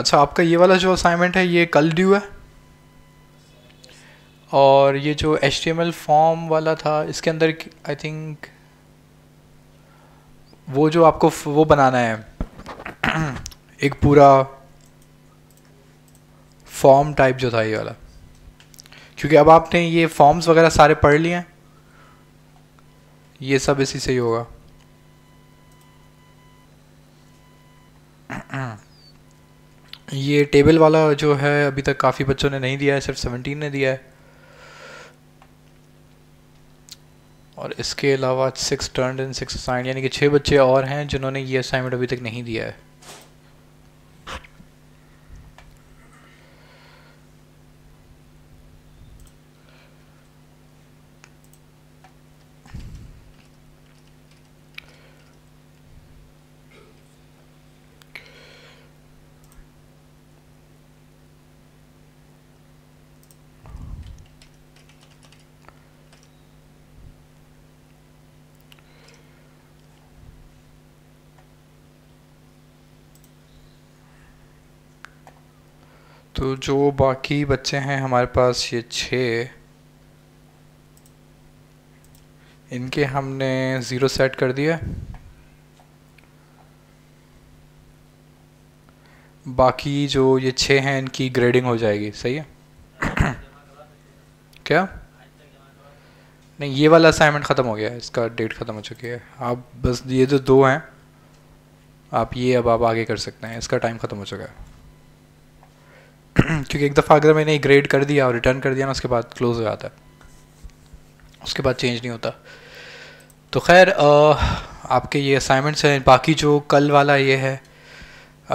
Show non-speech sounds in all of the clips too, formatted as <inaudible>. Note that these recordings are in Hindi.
अच्छा आपका ये वाला जो असाइनमेंट है ये कल ड्यू है और ये जो एच फॉर्म वाला था इसके अंदर आई थिंक वो जो आपको वो बनाना है <clears throat> एक पूरा फॉर्म टाइप जो था ये वाला क्योंकि अब आपने ये फॉर्म्स वगैरह सारे पढ़ लिए हैं ये सब इसी से ही होगा ये टेबल वाला जो है अभी तक काफ़ी बच्चों ने नहीं दिया है सिर्फ सेवनटीन ने दिया है और इसके अलावा six turn and six assigned यानी कि छः बच्चे और हैं जिन्होंने ये असाइनमेंट अभी तक नहीं दिया है तो जो बाकी बच्चे हैं हमारे पास ये छः इनके हमने ज़ीरो सेट कर दिया बाकी जो ये छः हैं इनकी ग्रेडिंग हो जाएगी सही है <clears throat> क्या नहीं ये वाला असाइनमेंट ख़त्म हो गया है इसका डेट ख़त्म हो चुकी है आप बस ये जो दो हैं आप ये अब आप आगे कर सकते हैं इसका टाइम ख़त्म हो चुका है <clears throat> क्योंकि एक दफ़ा अगर मैंने ग्रेड कर दिया और रिटर्न कर दिया ना उसके बाद क्लोज हो जाता है उसके बाद चेंज नहीं होता तो खैर आपके ये असाइनमेंट्स हैं बाकी जो कल वाला ये है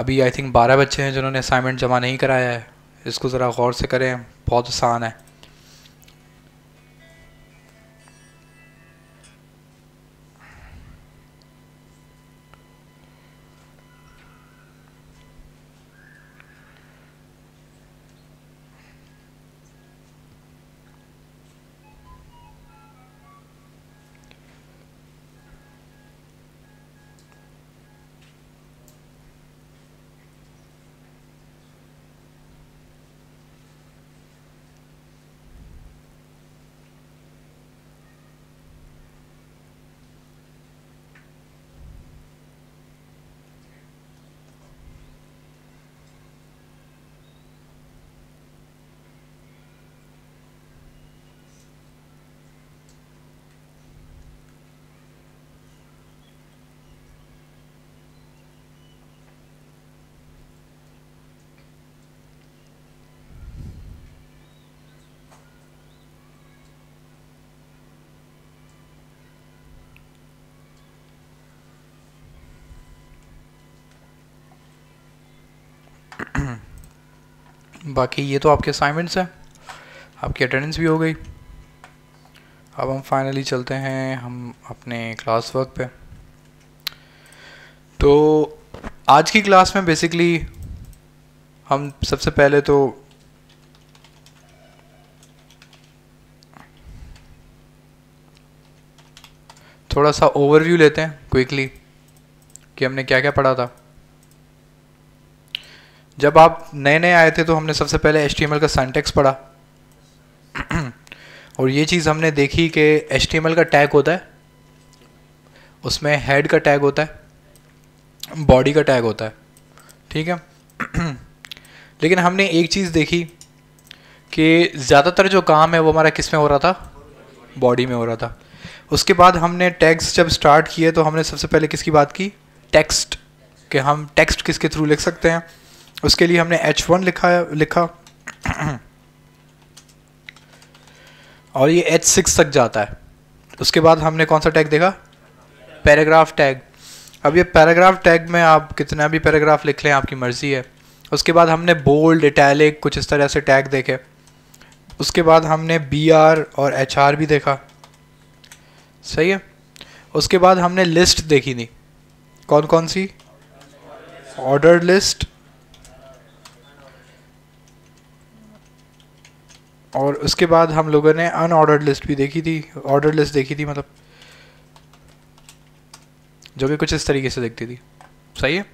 अभी आई थिंक बारह बच्चे हैं जिन्होंने असाइनमेंट जमा नहीं कराया है इसको ज़रा गौर से करें बहुत आसान है बाकी ये तो आपके असाइनमेंट्स हैं आपकी अटेंडेंस भी हो गई अब हम फाइनली चलते हैं हम अपने क्लास वर्क पे तो आज की क्लास में बेसिकली हम सबसे पहले तो थोड़ा सा ओवरव्यू लेते हैं क्विकली कि हमने क्या क्या पढ़ा था जब आप नए नए आए थे तो हमने सबसे पहले एच का सेंटेक्स पढ़ा <clears throat> और ये चीज़ हमने देखी कि एच का टैग होता है उसमें हेड का टैग होता है बॉडी का टैग होता है ठीक है <clears throat> लेकिन हमने एक चीज़ देखी कि ज़्यादातर जो काम है वो हमारा किस में हो रहा था बॉडी में हो रहा था उसके बाद हमने टैक्स जब स्टार्ट किए तो हमने सबसे पहले किसकी बात की टेक्स्ट कि हम टेक्स्ट किसके थ्रू लिख सकते हैं उसके लिए हमने एच वन लिखा लिखा और ये एच सिक्स तक जाता है उसके बाद हमने कौन सा टैग देखा पैराग्राफ टैग अब ये पैराग्राफ टैग में आप कितना भी पैराग्राफ लिख लें आपकी मर्ज़ी है उसके बाद हमने बोल्ड इटैलिक कुछ इस तरह से टैग देखे उसके बाद हमने बी आर और एच आर भी देखा सही है उसके बाद हमने लिस्ट देखी थी कौन कौन सी ऑर्डर लिस्ट और उसके बाद हम लोगों ने अनऑर्डर्ड लिस्ट भी देखी थी ऑर्डर लिस्ट देखी थी मतलब जो कि कुछ इस तरीके से देखती थी सही है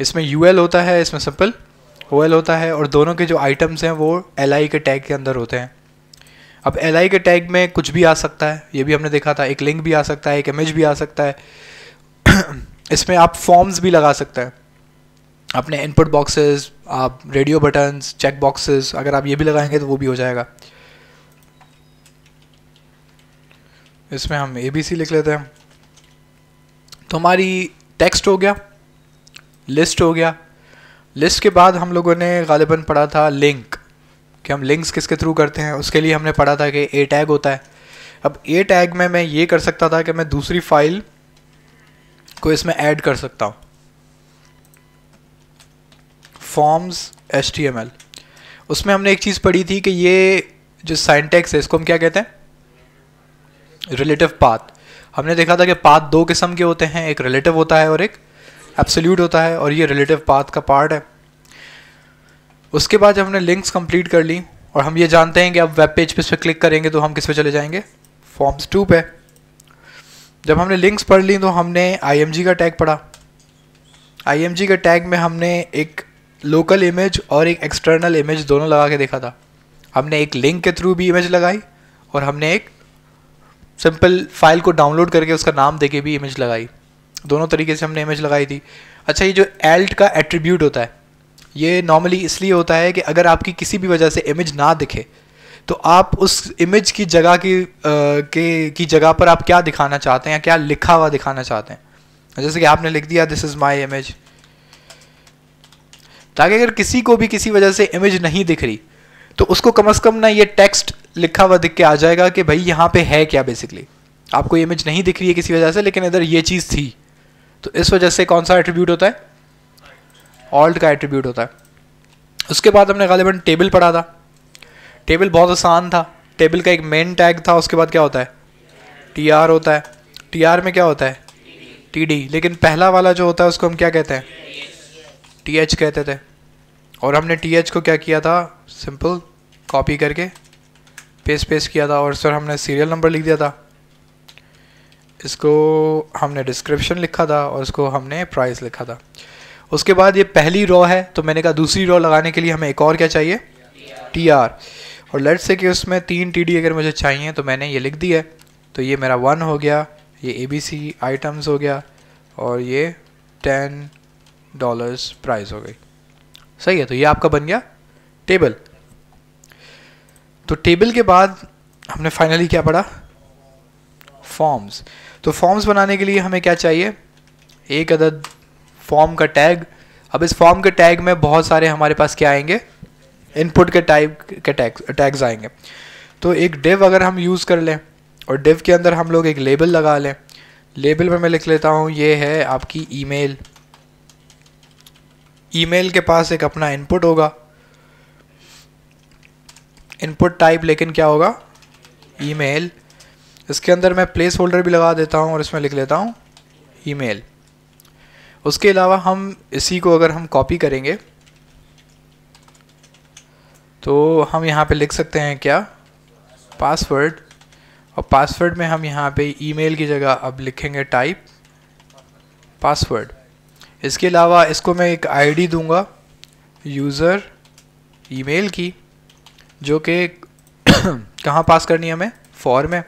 इसमें यू होता है इसमें सिंपल ओ होता है और दोनों के जो आइटम्स हैं वो एल के टैग के अंदर होते हैं अब एल के टैग में कुछ भी आ सकता है ये भी हमने देखा था एक लिंक भी आ सकता है एक इमेज भी आ सकता है <clears throat> इसमें आप फॉर्म्स भी लगा सकते हैं अपने इनपुट बॉक्सेस आप रेडियो बटन्स चेक बॉक्सेस अगर आप ये भी लगाएंगे तो वो भी हो जाएगा इसमें हम ए बी सी लिख लेते हैं तो हमारी टेक्स्ट हो गया लिस्ट हो गया लिस्ट के बाद हम लोगों ने गालिबा पढ़ा था लिंक कि हम लिंक्स किसके थ्रू करते हैं उसके लिए हमने पढ़ा था कि ए टैग होता है अब ए टैग में मैं ये कर सकता था कि मैं दूसरी फाइल को इसमें ऐड कर सकता हूँ फॉर्म्स एल उसमें हमने एक चीज़ पढ़ी थी कि ये जो साइंटेक्स है इसको हम क्या कहते हैं रिलेटिव पाथ हमने देखा था कि पाथ दो किस्म के होते हैं एक रिलेटिव होता है और एक एब्सोल्यूट होता है और ये रिलेटिव पाथ का पार्ट है उसके बाद जब हमने लिंक्स कंप्लीट कर ली और हम ये जानते हैं कि अब वेब पेज पे इस पर क्लिक करेंगे तो हम किस पे चले जाएंगे फॉर्म्स टू पे जब हमने लिंक्स पढ़ ली तो हमने आई का टैग पढ़ा आई का टैग में हमने एक लोकल इमेज और एक एक्सटर्नल इमेज दोनों लगा के देखा था हमने एक लिंक के थ्रू भी इमेज लगाई और हमने एक सिंपल फाइल को डाउनलोड करके उसका नाम दे के भी इमेज लगाई दोनों तरीके से हमने इमेज लगाई थी अच्छा ये जो एल्ट का एट्रीब्यूट होता है ये नॉर्मली इसलिए होता है कि अगर आपकी किसी भी वजह से इमेज ना दिखे तो आप उस इमेज की जगह की आ, के की जगह पर आप क्या दिखाना चाहते हैं या क्या लिखा हुआ दिखाना चाहते हैं जैसे कि आपने लिख दिया दिस इज़ माई इमेज ताकि तो अगर किसी को भी किसी वजह से इमेज नहीं दिख रही तो उसको कम अज़ कम ना ये टेक्स्ट लिखा हुआ दिख के आ जाएगा कि भाई यहाँ पे है क्या बेसिकली आपको इमेज नहीं दिख रही है किसी वजह से लेकिन इधर ये चीज़ थी तो इस वजह से कौन सा एट्रीब्यूट होता है ऑल्ट का एट्रीब्यूट होता है उसके बाद हमने गालिबन टेबल पढ़ा था टेबल बहुत आसान था टेबल का एक मेन टैग था उसके बाद क्या होता है टी आर होता है टी आर में क्या होता है टी डी लेकिन पहला वाला जो होता है उसको हम क्या कहते हैं टी एच कहते थे और हमने टी एच को क्या किया था सिंपल कॉपी करके पेस्ट पेस्ट किया था और सर हमने सीरियल नंबर लिख दिया था इसको हमने डिस्क्रिप्शन लिखा था और इसको हमने प्राइस लिखा था उसके बाद ये पहली रॉ है तो मैंने कहा दूसरी रॉ लगाने के लिए हमें एक और क्या चाहिए टी आर और लेट से कि उसमें तीन टी डी अगर मुझे चाहिए तो मैंने ये लिख दी है तो ये मेरा वन हो गया ये ए बी सी आइटम्स हो गया और ये टेन डॉलर्स प्राइस हो गई सही है तो ये आपका बन गया टेबल तो टेबल के बाद हमने फाइनली क्या पढ़ा फॉर्म्स तो फॉर्म्स बनाने के लिए हमें क्या चाहिए एक अदद फॉर्म का टैग अब इस फॉर्म के टैग में बहुत सारे हमारे पास क्या आएंगे इनपुट के टाइप के टैग टैग्स आएंगे तो एक डिव अगर हम यूज़ कर लें और डिव के अंदर हम लोग एक लेबल लगा लें लेबल में मैं लिख लेता हूँ ये है आपकी ईमेल ईमेल के पास एक अपना इनपुट होगा इनपुट टाइप लेकिन क्या होगा ईमेल इसके अंदर मैं प्लेस होल्डर भी लगा देता हूँ और इसमें लिख लेता हूँ ईमेल उसके अलावा हम इसी को अगर हम कॉपी करेंगे तो हम यहाँ पे लिख सकते हैं क्या पासवर्ड और पासवर्ड में हम यहाँ पे ईमेल की जगह अब लिखेंगे टाइप पासवर्ड इसके अलावा इसको मैं एक आईडी दूंगा यूज़र ईमेल की जो कि <coughs> कहाँ पास करनी है हमें फॉर्म में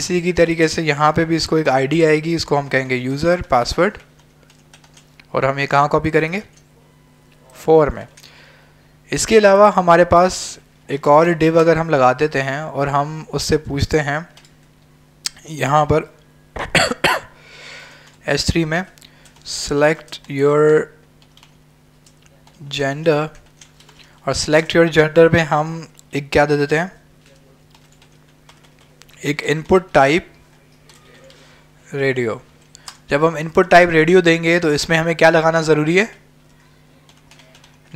इसी की तरीके से यहाँ पे भी इसको एक आईडी आएगी इसको हम कहेंगे यूज़र पासवर्ड और हम ये कहाँ कॉपी करेंगे फोर में इसके अलावा हमारे पास एक और डिव अगर हम लगा देते हैं और हम उससे पूछते हैं यहाँ पर एस <coughs> थ्री में select your जेंडर और select योर जेंडर में हम एक क्या दे देते हैं एक इनपुट टाइप रेडियो जब हम इनपुट टाइप रेडियो देंगे तो इसमें हमें क्या लगाना ज़रूरी है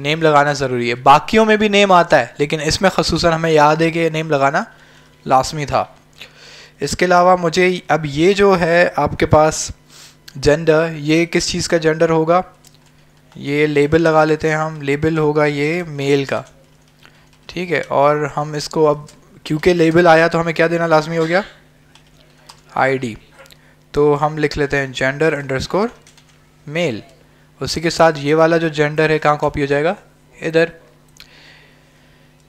नेम लगाना ज़रूरी है बाकियों में भी नेम आता है लेकिन इसमें खसूस हमें याद है कि नेम लगाना लाजमी था इसके अलावा मुझे अब ये जो है आपके पास जेंडर ये किस चीज़ का जेंडर होगा ये लेबल लगा लेते हैं हम लेबल होगा ये मेल का ठीक है और हम इसको अब क्योंकि लेबल आया तो हमें क्या देना लाजमी हो गया आईडी तो हम लिख लेते हैं जेंडर अंडरस्कोर मेल उसी के साथ ये वाला जो जेंडर है कहाँ कॉपी हो जाएगा इधर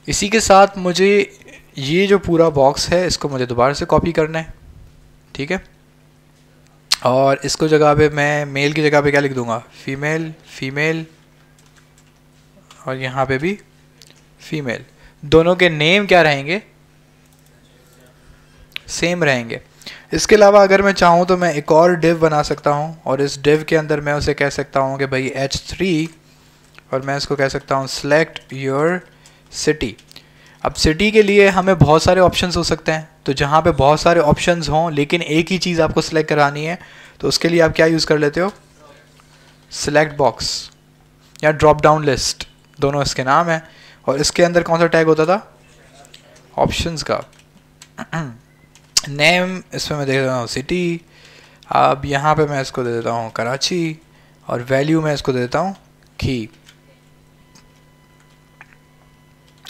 इसी के साथ मुझे ये जो पूरा बॉक्स है इसको मुझे दोबारा से कॉपी करना है ठीक है और इसको जगह पे मैं मेल की जगह पे क्या लिख दूंगा फीमेल फीमेल और यहाँ पे भी फीमेल दोनों के नेम क्या रहेंगे सेम रहेंगे इसके अलावा अगर मैं चाहूँ तो मैं एक और डिव बना सकता हूँ और इस डिव के अंदर मैं उसे कह सकता हूँ कि भाई एच थ्री और मैं इसको कह सकता हूँ सेलेक्ट योर सिटी अब सिटी के लिए हमें बहुत सारे ऑप्शन हो सकते हैं तो जहाँ पे बहुत सारे ऑप्शन हों लेकिन एक ही चीज़ आपको सिलेक्ट करानी है तो उसके लिए आप क्या यूज़ कर लेते हो सिलेक्ट बॉक्स या ड्रॉप डाउन लिस्ट दोनों इसके नाम हैं और इसके अंदर कौन सा टैग होता था ऑप्शंस का नेम <clears throat> इसमें मैं देख रहा हूँ सिटी अब यहाँ पे मैं इसको दे देता हूँ कराची और वैल्यू मैं इसको दे देता हूँ की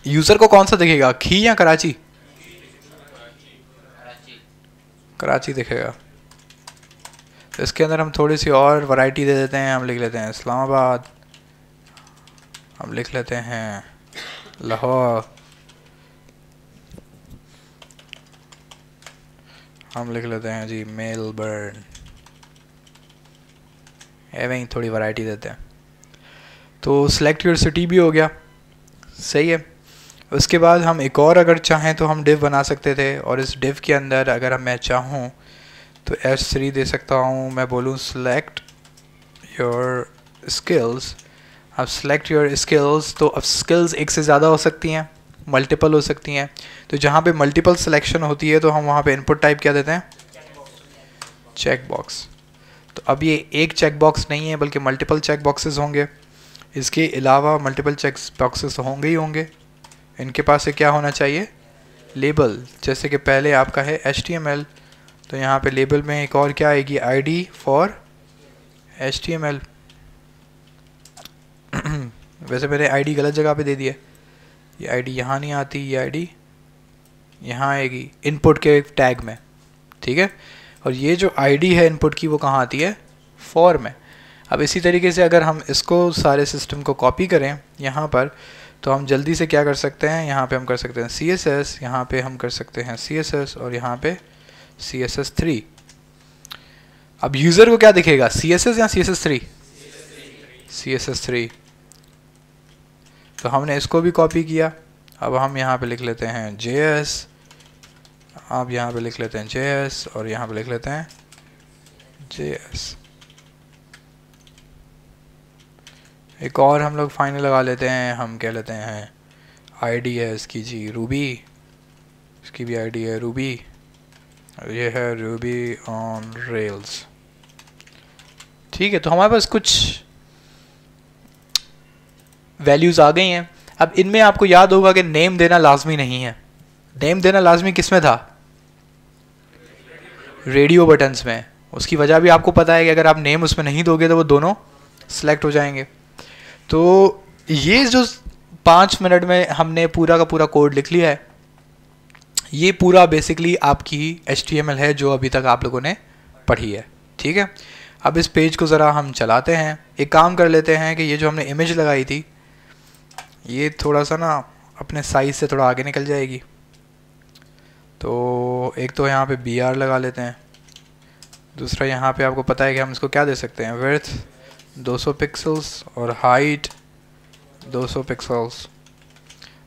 यूजर को कौन सा दिखेगा खी या कराची कराची दिखेगा तो इसके अंदर हम थोड़ी सी और वैरायटी दे देते हैं हम लिख लेते हैं इस्लामाबाद हम लिख लेते हैं लाहौर हम लिख लेते हैं जी मेलबर्न एवं ही थोड़ी वैरायटी देते हैं तो सिलेक्ट योर सिटी भी हो गया सही है उसके बाद हम एक और अगर चाहें तो हम डिव बना सकते थे और इस डिव के अंदर अगर हम मैं चाहूँ तो एस थ्री दे सकता हूँ मैं बोलूँ सेलेक्ट योर स्किल्स अब सेलेक्ट योर स्किल्स तो अब स्किल्स एक से ज़्यादा हो सकती हैं मल्टीपल हो सकती हैं तो जहाँ पे मल्टीपल सिलेक्शन होती है तो हम वहाँ पे इनपुट टाइप क्या देते हैं चेक बॉक्स तो अब ये एक चेक बॉक्स नहीं है बल्कि मल्टीपल चेक बॉक्सेस होंगे इसके अलावा मल्टीपल चेक बॉक्सेस होंगे ही होंगे इनके पास से क्या होना चाहिए लेबल जैसे कि पहले आपका है एच तो यहाँ पे लेबल में एक और क्या आएगी आई डी फॉर एच वैसे मैंने आई गलत जगह पे दे दी है ये डी यहाँ नहीं आती ये आई डी यहाँ आएगी इनपुट के टैग में ठीक है और ये जो आई है इनपुट की वो कहाँ आती है फॉर में अब इसी तरीके से अगर हम इसको सारे सिस्टम को कॉपी करें यहाँ पर तो हम जल्दी से क्या कर सकते हैं यहाँ पे हम कर सकते हैं सी एस एस यहाँ पर हम कर सकते हैं सी एस एस और यहाँ पे सी एस एस थ्री अब यूज़र को क्या दिखेगा सी एस एस या C S S three C S S three तो हमने इसको भी कॉपी किया अब हम यहाँ पे लिख लेते हैं जे एस आप यहाँ पे लिख लेते हैं जे एस और यहाँ पे लिख लेते हैं जे एस एक और हम लोग फाइनल लगा लेते हैं हम कह लेते हैं आईडी है इसकी जी रूबी इसकी भी आईडी है रूबी ये है रूबी ऑन रेल्स ठीक है तो हमारे पास कुछ वैल्यूज़ आ गई हैं अब इनमें आपको याद होगा कि नेम देना लाजमी नहीं है नेम देना लाजमी किस में था रेडियो बटन्स में उसकी वजह भी आपको पता है कि अगर आप नेम उसमें नहीं दोगे तो वो दोनों सेलेक्ट हो जाएंगे तो ये जो पाँच मिनट में हमने पूरा का पूरा कोड लिख लिया है ये पूरा बेसिकली आपकी एच है जो अभी तक आप लोगों ने पढ़ी है ठीक है अब इस पेज को ज़रा हम चलाते हैं एक काम कर लेते हैं कि ये जो हमने इमेज लगाई थी ये थोड़ा सा ना अपने साइज़ से थोड़ा आगे निकल जाएगी तो एक तो यहाँ पे बी लगा लेते हैं दूसरा यहाँ पे आपको पता है कि हम इसको क्या दे सकते हैं वर्थ 200 पिक्सल्स और हाइट 200 पिक्सल्स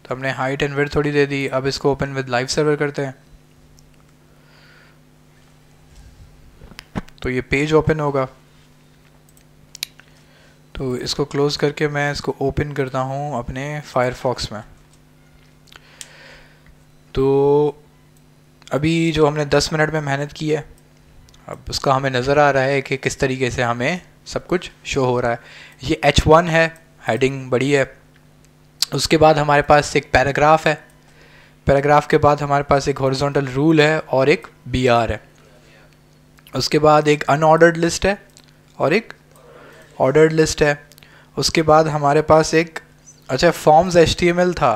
तो हमने हाइट एंड वेड थोड़ी दे दी अब इसको ओपन विद लाइव सर्वर करते हैं तो ये पेज ओपन होगा तो इसको क्लोज़ करके मैं इसको ओपन करता हूँ अपने फायरफॉक्स में तो अभी जो हमने 10 मिनट में मेहनत की है अब उसका हमें नज़र आ रहा है कि किस तरीके से हमें सब कुछ शो हो रहा है ये एच वन है हेडिंग बड़ी है उसके बाद हमारे पास एक पैराग्राफ है पैराग्राफ के बाद हमारे पास एक हॉरिजॉन्टल रूल है और एक बी आर है उसके बाद एक अनऑर्डर्ड लिस्ट है और एक ऑर्डर्ड लिस्ट है उसके बाद हमारे पास एक अच्छा फॉर्म्स एच था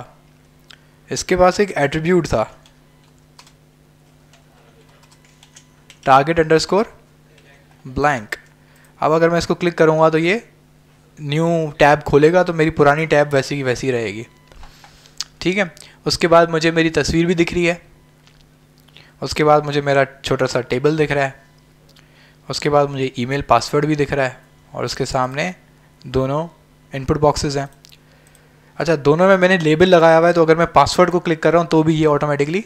इसके पास एक एट्रीब्यूट था टारगेट अंडरस्कोर ब्लैंक अब अगर मैं इसको क्लिक करूँगा तो ये न्यू टैब खोलेगा तो मेरी पुरानी टैब वैसी की वैसी रहेगी ठीक है उसके बाद मुझे मेरी तस्वीर भी दिख रही है उसके बाद मुझे मेरा छोटा सा टेबल दिख रहा है उसके बाद मुझे ईमेल पासवर्ड भी दिख रहा है और उसके सामने दोनों इनपुट बॉक्सेस हैं अच्छा दोनों में मैंने लेबल लगाया हुआ है तो अगर मैं पासवर्ड को क्लिक कर रहा हूँ तो भी ये ऑटोमेटिकली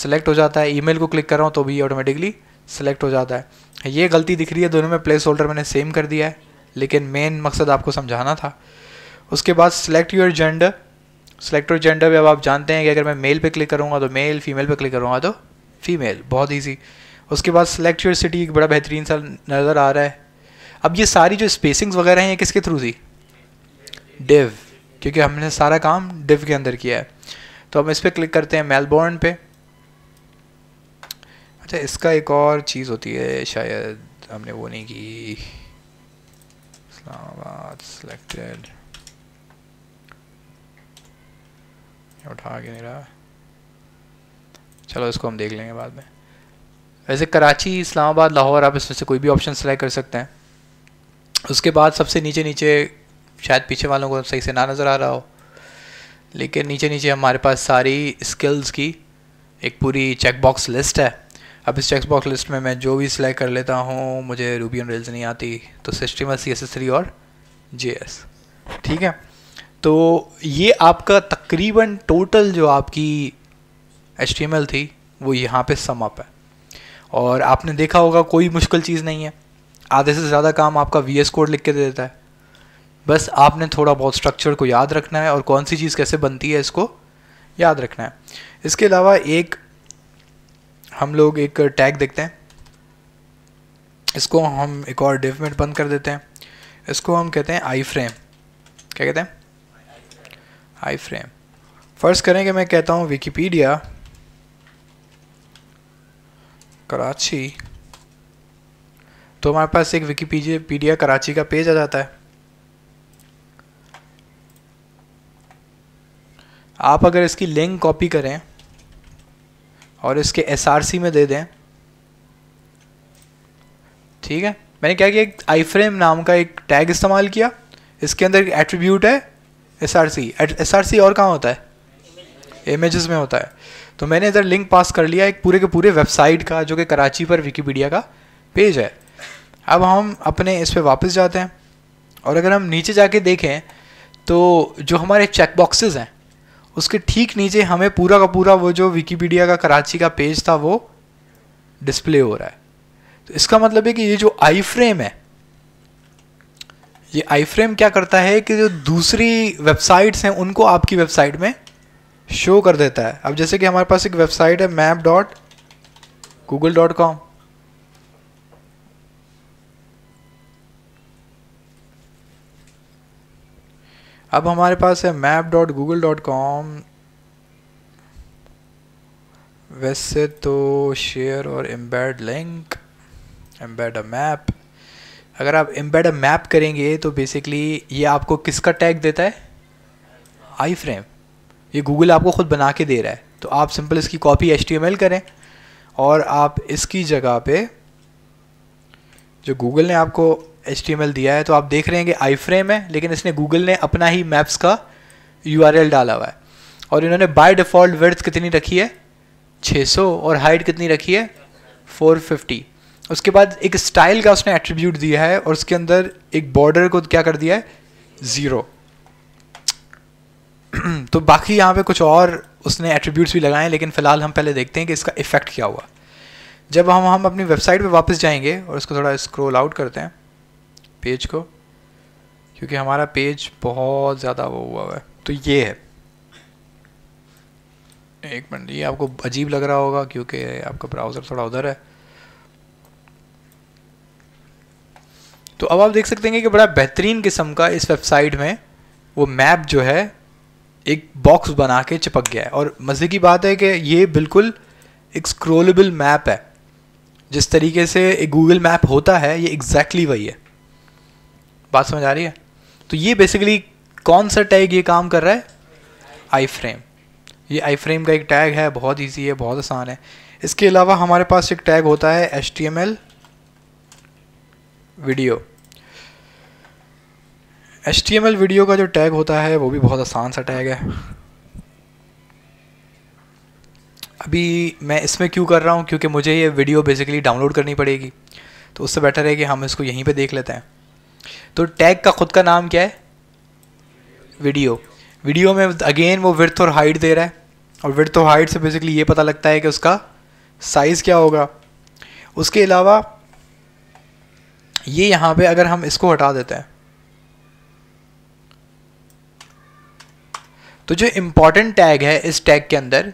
सेलेक्ट हो जाता है ईमेल को क्लिक कर रहा हूँ तो भी ये ऑटोमेटिकली सेलेक्ट हो जाता है ये गलती दिख रही है दोनों में प्लेस होल्डर मैंने सेम कर दिया है लेकिन मेन मकसद आपको समझाना था उसके बाद select your gender select your gender भी अब आप जानते हैं कि अगर मैं मेल पे क्लिक करूँगा तो मेल फीमेल पे क्लिक करूँगा तो फीमेल बहुत ईजी उसके बाद सेलेक्ट योर सिटी एक बड़ा बेहतरीन सा नज़र आ रहा है अब ये सारी जो स्पेसिंग्स वगैरह हैं ये किसके थ्रू थी डिव क्योंकि हमने सारा काम डिव के अंदर किया है तो हम इस पर क्लिक करते हैं मेलबॉर्न पे अच्छा इसका एक और चीज़ होती है शायद हमने वो नहीं की इस्लामाबाद सिलेक्टेड उठा के नहीं रहा चलो इसको हम देख लेंगे बाद में वैसे कराची इस्लामाबाद लाहौर आप इसमें से कोई भी ऑप्शन सेलेक्ट कर सकते हैं उसके बाद सबसे नीचे नीचे शायद पीछे वालों को सही से ना नज़र आ रहा हो लेकिन नीचे नीचे हमारे पास सारी स्किल्स की एक पूरी चेकबॉक्स लिस्ट है अब इस बॉक्स लिस्ट में मैं जो भी सिलेक्ट कर लेता हूँ मुझे रूबी ऑन रेल्स नहीं आती तो सिस्टम है सी एस और जे ठीक है तो ये आपका तकरीबन टोटल जो आपकी एच थी वो यहाँ पे सम अप है और आपने देखा होगा कोई मुश्किल चीज़ नहीं है आधे से ज़्यादा काम आपका वी कोड लिख के दे देता है बस आपने थोड़ा बहुत स्ट्रक्चर को याद रखना है और कौन सी चीज़ कैसे बनती है इसको याद रखना है इसके अलावा एक हम लोग एक टैग देखते हैं इसको हम एक और डिव बंद कर देते हैं इसको हम कहते हैं आई फ्रेम क्या कहते हैं आई फ्रेम फर्स्ट करें कि मैं कहता हूँ विकीपीडिया कराची तो हमारे पास एक विकीपीडिया कराची का पेज आ जाता है आप अगर इसकी लिंक कॉपी करें और इसके एस में दे दें ठीक है मैंने क्या किया एक आई फ्रेम नाम का एक टैग इस्तेमाल किया इसके अंदर एक एट्रीब्यूट है S R C S R C और कहाँ होता है इमेजेस में होता है तो मैंने इधर लिंक पास कर लिया एक पूरे के पूरे वेबसाइट का जो कि कराची पर विकीपीडिया का पेज है अब हम अपने इस पर वापस जाते हैं और अगर हम नीचे जाके देखें तो जो हमारे चेक बॉक्सेस हैं उसके ठीक नीचे हमें पूरा का पूरा वो जो विकीपीडिया का कराची का पेज था वो डिस्प्ले हो रहा है तो इसका मतलब है कि ये जो आई फ्रेम है ये आई फ्रेम क्या करता है कि जो दूसरी वेबसाइट्स हैं उनको आपकी वेबसाइट में शो कर देता है अब जैसे कि हमारे पास एक वेबसाइट है map dot Google dot com अब हमारे पास है map dot Google dot com वैसे तो शेयर और embed link embed a map अगर आप एम्बेड अ मैप करेंगे तो बेसिकली ये आपको किसका टैग देता है आई फ्रेम ये गूगल आपको ख़ुद बना के दे रहा है तो आप सिंपल इसकी कॉपी एच करें और आप इसकी जगह पे जो गूगल ने आपको एच दिया है तो आप देख रहे हैं कि आई फ्रेम है लेकिन इसने गूगल ने अपना ही मैप्स का यू डाला हुआ है और इन्होंने बाय डिफ़ॉल्ट वर्थ कितनी रखी है 600 और हाइट कितनी रखी है 450 उसके बाद एक स्टाइल का उसने एट्रीब्यूट दिया है और उसके अंदर एक बॉर्डर को क्या कर दिया है ज़ीरो <clears throat> तो बाकी यहाँ पे कुछ और उसने एट्रीब्यूट्स भी लगाए लेकिन फ़िलहाल हम पहले देखते हैं कि इसका इफ़ेक्ट क्या हुआ जब हम हम अपनी वेबसाइट पे वापस जाएंगे और इसको थोड़ा स्क्रोल आउट करते हैं पेज को क्योंकि हमारा पेज बहुत ज़्यादा वो हुआ हुआ है तो ये है एक मिनट ये आपको अजीब लग रहा होगा क्योंकि आपका ब्राउज़र थोड़ा उधर है तो अब आप देख सकते हैं कि बड़ा बेहतरीन किस्म का इस वेबसाइट में वो मैप जो है एक बॉक्स बना के चिपक गया है और मज़े की बात है कि ये बिल्कुल एक स्क्रोलेबल मैप है जिस तरीके से एक गूगल मैप होता है ये एग्जैक्टली exactly वही है बात समझ आ रही है तो ये बेसिकली कौन सा टैग ये काम कर रहा है आई फ्रेम ये आई फ्रेम का एक टैग है बहुत ईजी है बहुत आसान है इसके अलावा हमारे पास एक टैग होता है H T M L video H T M L video का जो टैग होता है वो भी बहुत आसान सा टैग है अभी मैं इसमें क्यों कर रहा हूँ क्योंकि मुझे ये वीडियो बेसिकली डाउनलोड करनी पड़ेगी तो उससे बेटर है कि हम इसको यहीं पे देख लेते हैं तो टैग का खुद का नाम क्या है वीडियो वीडियो में अगेन वो विर्थ और हाइट दे रहा है और विर्थ और हाइट से बेसिकली ये पता लगता है कि उसका साइज़ क्या होगा उसके अलावा ये यहाँ पे अगर हम इसको हटा देते हैं तो जो इम्पॉर्टेंट टैग है इस टैग के अंदर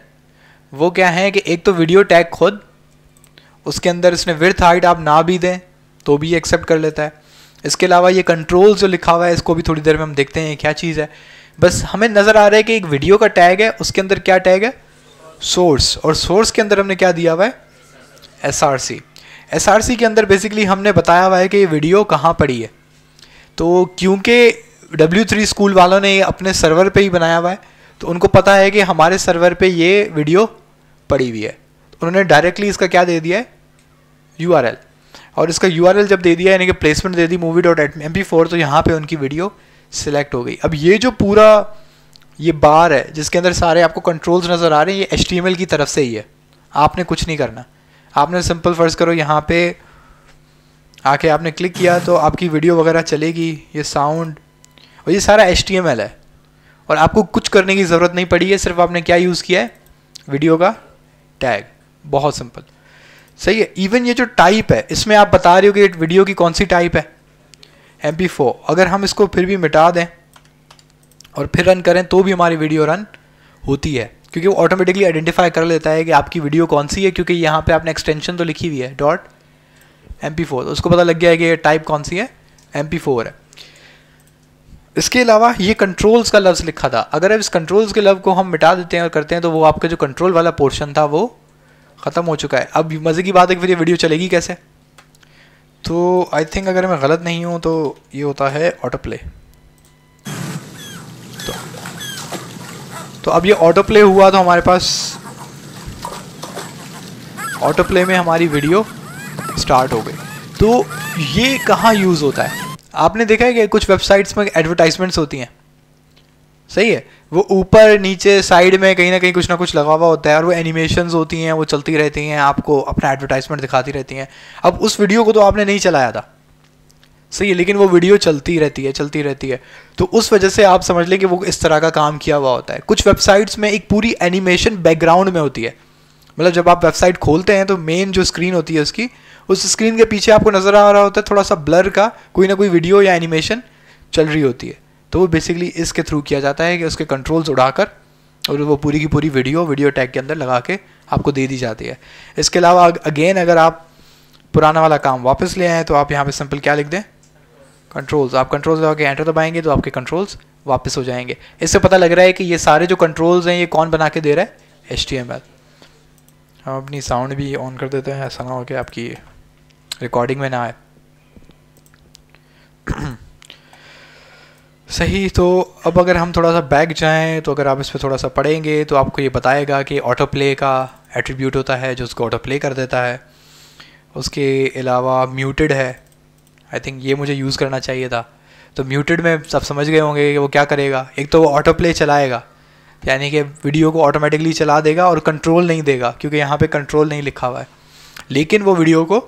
वो क्या है कि एक तो वीडियो टैग खुद उसके अंदर इसने विर्थ हाइट आप ना भी दें तो भी एक्सेप्ट कर लेता है इसके अलावा ये कंट्रोल जो लिखा हुआ है इसको भी थोड़ी देर में हम देखते हैं क्या चीज़ है बस हमें नज़र आ रहा है कि एक वीडियो का टैग है उसके अंदर क्या टैग है सोर्स और सोर्स के अंदर हमने क्या दिया हुआ है S R C S R C के अंदर बेसिकली हमने बताया हुआ है कि ये वीडियो कहाँ पड़ी है तो क्योंकि डब्ल्यू थ्री स्कूल वालों ने अपने सर्वर पे ही बनाया हुआ है तो उनको पता है कि हमारे सर्वर पे ये वीडियो पड़ी हुई है तो उन्होंने डायरेक्टली इसका क्या दे दिया है यू आर एल और इसका यू जब दे दिया यानी कि प्लेसमेंट दे दी movie dot at M P four तो यहाँ पर उनकी वीडियो सिलेक्ट हो गई अब ये जो पूरा ये बार है जिसके अंदर सारे आपको कंट्रोल्स नज़र आ रहे हैं ये एच की तरफ से ही है आपने कुछ नहीं करना आपने सिंपल फ़र्ज़ करो यहाँ पे आके आपने क्लिक किया तो आपकी वीडियो वगैरह चलेगी ये साउंड और ये सारा एच है और आपको कुछ करने की ज़रूरत नहीं पड़ी है सिर्फ आपने क्या यूज़ किया है वीडियो का टैग बहुत सिंपल सही है इवन ये जो टाइप है इसमें आप बता रहे हो कि वीडियो की कौन सी टाइप है एम अगर हम इसको फिर भी मिटा दें और फिर रन करें तो भी हमारी वीडियो रन होती है क्योंकि वो ऑटोमेटिकली आइडेंटिफाई कर लेता है कि आपकी वीडियो कौन सी है क्योंकि यहाँ पे आपने एक्सटेंशन तो लिखी हुई है डॉट एम पी फोर उसको पता लग गया है कि ये टाइप कौन सी है एम पी फोर है इसके अलावा ये कंट्रोल्स का लफ्ज़ लिखा था अगर अब इस कंट्रोल्स के लफ्ज़ को हम मिटा देते हैं और करते हैं तो वो आपका जो कंट्रोल वाला पोर्शन था वो ख़त्म हो चुका है अब मज़े की बात है कि फिर ये वीडियो चलेगी कैसे तो आई थिंक अगर मैं गलत नहीं हूँ तो ये होता है ऑटो प्ले तो, तो अब ये ऑटो प्ले हुआ तो हमारे पास ऑटो प्ले में हमारी वीडियो स्टार्ट हो गई तो ये कहाँ यूज़ होता है आपने देखा है कि कुछ वेबसाइट्स में एडवर्टाइजमेंट्स होती हैं सही है वो ऊपर नीचे साइड में कहीं ना कहीं कुछ ना कुछ लगा हुआ होता है और वो एनिमेशन होती हैं वो चलती रहती हैं आपको अपना एडवर्टाइजमेंट दिखाती रहती हैं अब उस वीडियो को तो आपने नहीं चलाया था सही है लेकिन वो वीडियो चलती रहती है चलती रहती है तो उस वजह से आप समझ लें कि वो इस तरह का काम किया हुआ होता है कुछ वेबसाइट्स में एक पूरी एनिमेशन बैकग्राउंड में होती है मतलब जब आप वेबसाइट खोलते हैं तो मेन जो स्क्रीन होती है उसकी उस स्क्रीन के पीछे आपको नज़र आ रहा होता है थोड़ा सा ब्लर का कोई ना कोई वीडियो या एनिमेशन चल रही होती है तो वो बेसिकली इसके थ्रू किया जाता है कि उसके कंट्रोल्स उड़ाकर और वो पूरी की पूरी वीडियो वीडियो टैग के अंदर लगा के आपको दे दी जाती है इसके अलावा अगेन अगर आप पुराना वाला काम वापस ले आए तो आप यहाँ पे सिंपल क्या लिख दें कंट्रोल्स आप कंट्रोल्स लगा के एंटर दबाएंगे तो आपके कंट्रोल्स वापस हो जाएंगे इससे पता लग रहा है कि ये सारे जो कंट्रोल्स हैं ये कौन बना के दे रहा है एच टी एम एल हम अपनी साउंड भी ऑन कर देते हैं ऐसा ना हो कि आपकी रिकॉर्डिंग में ना आए सही तो अब अगर हम थोड़ा सा बैक जाएं तो अगर आप इस पर थोड़ा सा पढ़ेंगे तो आपको ये बताएगा कि ऑटो प्ले का एट्रीब्यूट होता है जो उसको ऑटो प्ले कर देता है उसके अलावा म्यूटेड है आई थिंक ये मुझे यूज़ करना चाहिए था तो म्यूटेड में सब समझ गए होंगे कि वो क्या करेगा एक तो वो ऑटो प्ले चलाएगा यानी कि वीडियो को ऑटोमेटिकली चला देगा और कंट्रोल नहीं देगा क्योंकि यहाँ पे कंट्रोल नहीं लिखा हुआ है लेकिन वो वीडियो को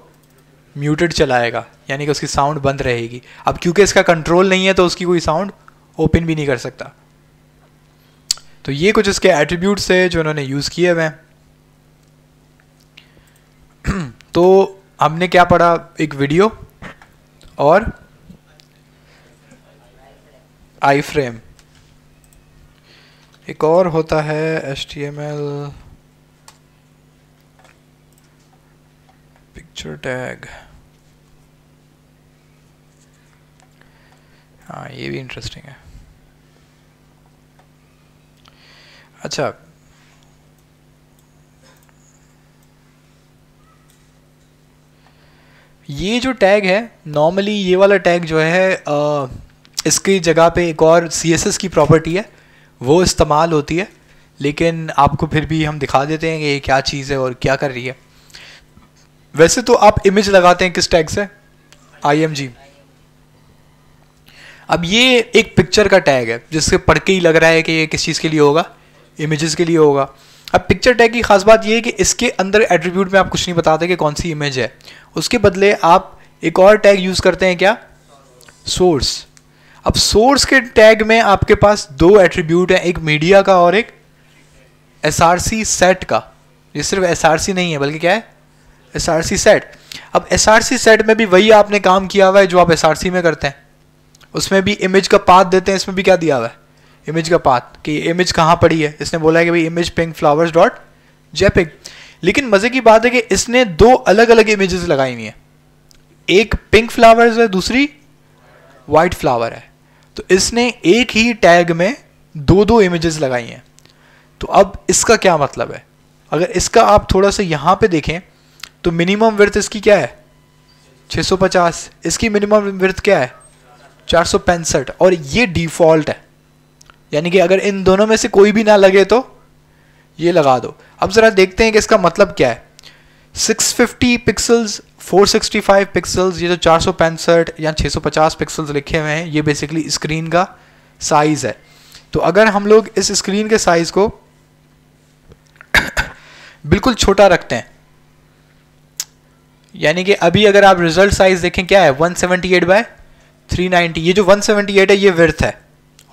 म्यूटेड चलाएगा यानी कि उसकी साउंड बंद रहेगी अब क्योंकि इसका कंट्रोल नहीं है तो उसकी कोई साउंड ओपन भी नहीं कर सकता तो ये कुछ इसके एट्रीब्यूट्स है जो उन्होंने यूज़ किए हुए हैं <clears throat> तो हमने क्या पढ़ा एक वीडियो और आई फ्रेम एक और होता है H T M L picture tag हाँ ये भी इंटरेस्टिंग है अच्छा ये जो टैग है नॉर्मली ये वाला टैग जो है आ, इसकी जगह पे एक और सी की प्रॉपर्टी है वो इस्तेमाल होती है लेकिन आपको फिर भी हम दिखा देते हैं कि ये क्या चीज़ है और क्या कर रही है वैसे तो आप इमेज लगाते हैं किस टैग से आई एम जी अब ये एक पिक्चर का टैग है जिससे पढ़ के ही लग रहा है कि ये किस चीज़ के लिए होगा इमेजेस के लिए होगा अब पिक्चर टैग की खास बात ये है कि इसके अंदर एट्रीब्यूट में आप कुछ नहीं बताते कि कौन सी इमेज है उसके बदले आप एक और टैग यूज़ करते हैं क्या सोर्स अब सोर्स के टैग में आपके पास दो एट्रीब्यूट हैं एक मीडिया का और एक एस सेट का ये सिर्फ एस नहीं है बल्कि क्या है एस सेट अब एस सेट में भी वही आपने काम किया हुआ है जो आप एस में करते हैं उसमें भी इमेज का पाथ देते हैं इसमें भी क्या दिया हुआ है इमेज का पाथ कि इमेज कहाँ पड़ी है इसने बोला है कि भाई image pink flowers dot jpeg लेकिन मज़े की बात है कि इसने दो अलग अलग इमेजेस लगाई हुई हैं एक पिंक फ्लावर्स है दूसरी वाइट फ्लावर है तो इसने एक ही टैग में दो दो इमेजेस लगाई हैं तो अब इसका क्या मतलब है अगर इसका आप थोड़ा सा यहाँ पे देखें तो मिनिमम वर्थ इसकी क्या है 650 इसकी मिनिमम वर्थ क्या है चार और ये डिफ़ॉल्ट है यानी कि अगर इन दोनों में से कोई भी ना लगे तो ये लगा दो अब ज़रा देखते हैं कि इसका मतलब क्या है 650 पिक्सल्स 465 पिक्सल्स ये जो चार सौ पैंसठ या 650 पिक्सल्स लिखे हुए हैं ये बेसिकली स्क्रीन का साइज़ है तो अगर हम लोग इस स्क्रीन के साइज़ को <coughs> बिल्कुल छोटा रखते हैं यानी कि अभी अगर आप रिजल्ट साइज़ देखें क्या है 178 सेवेंटी एट बाय 390 ये जो 178 है ये विर्थ है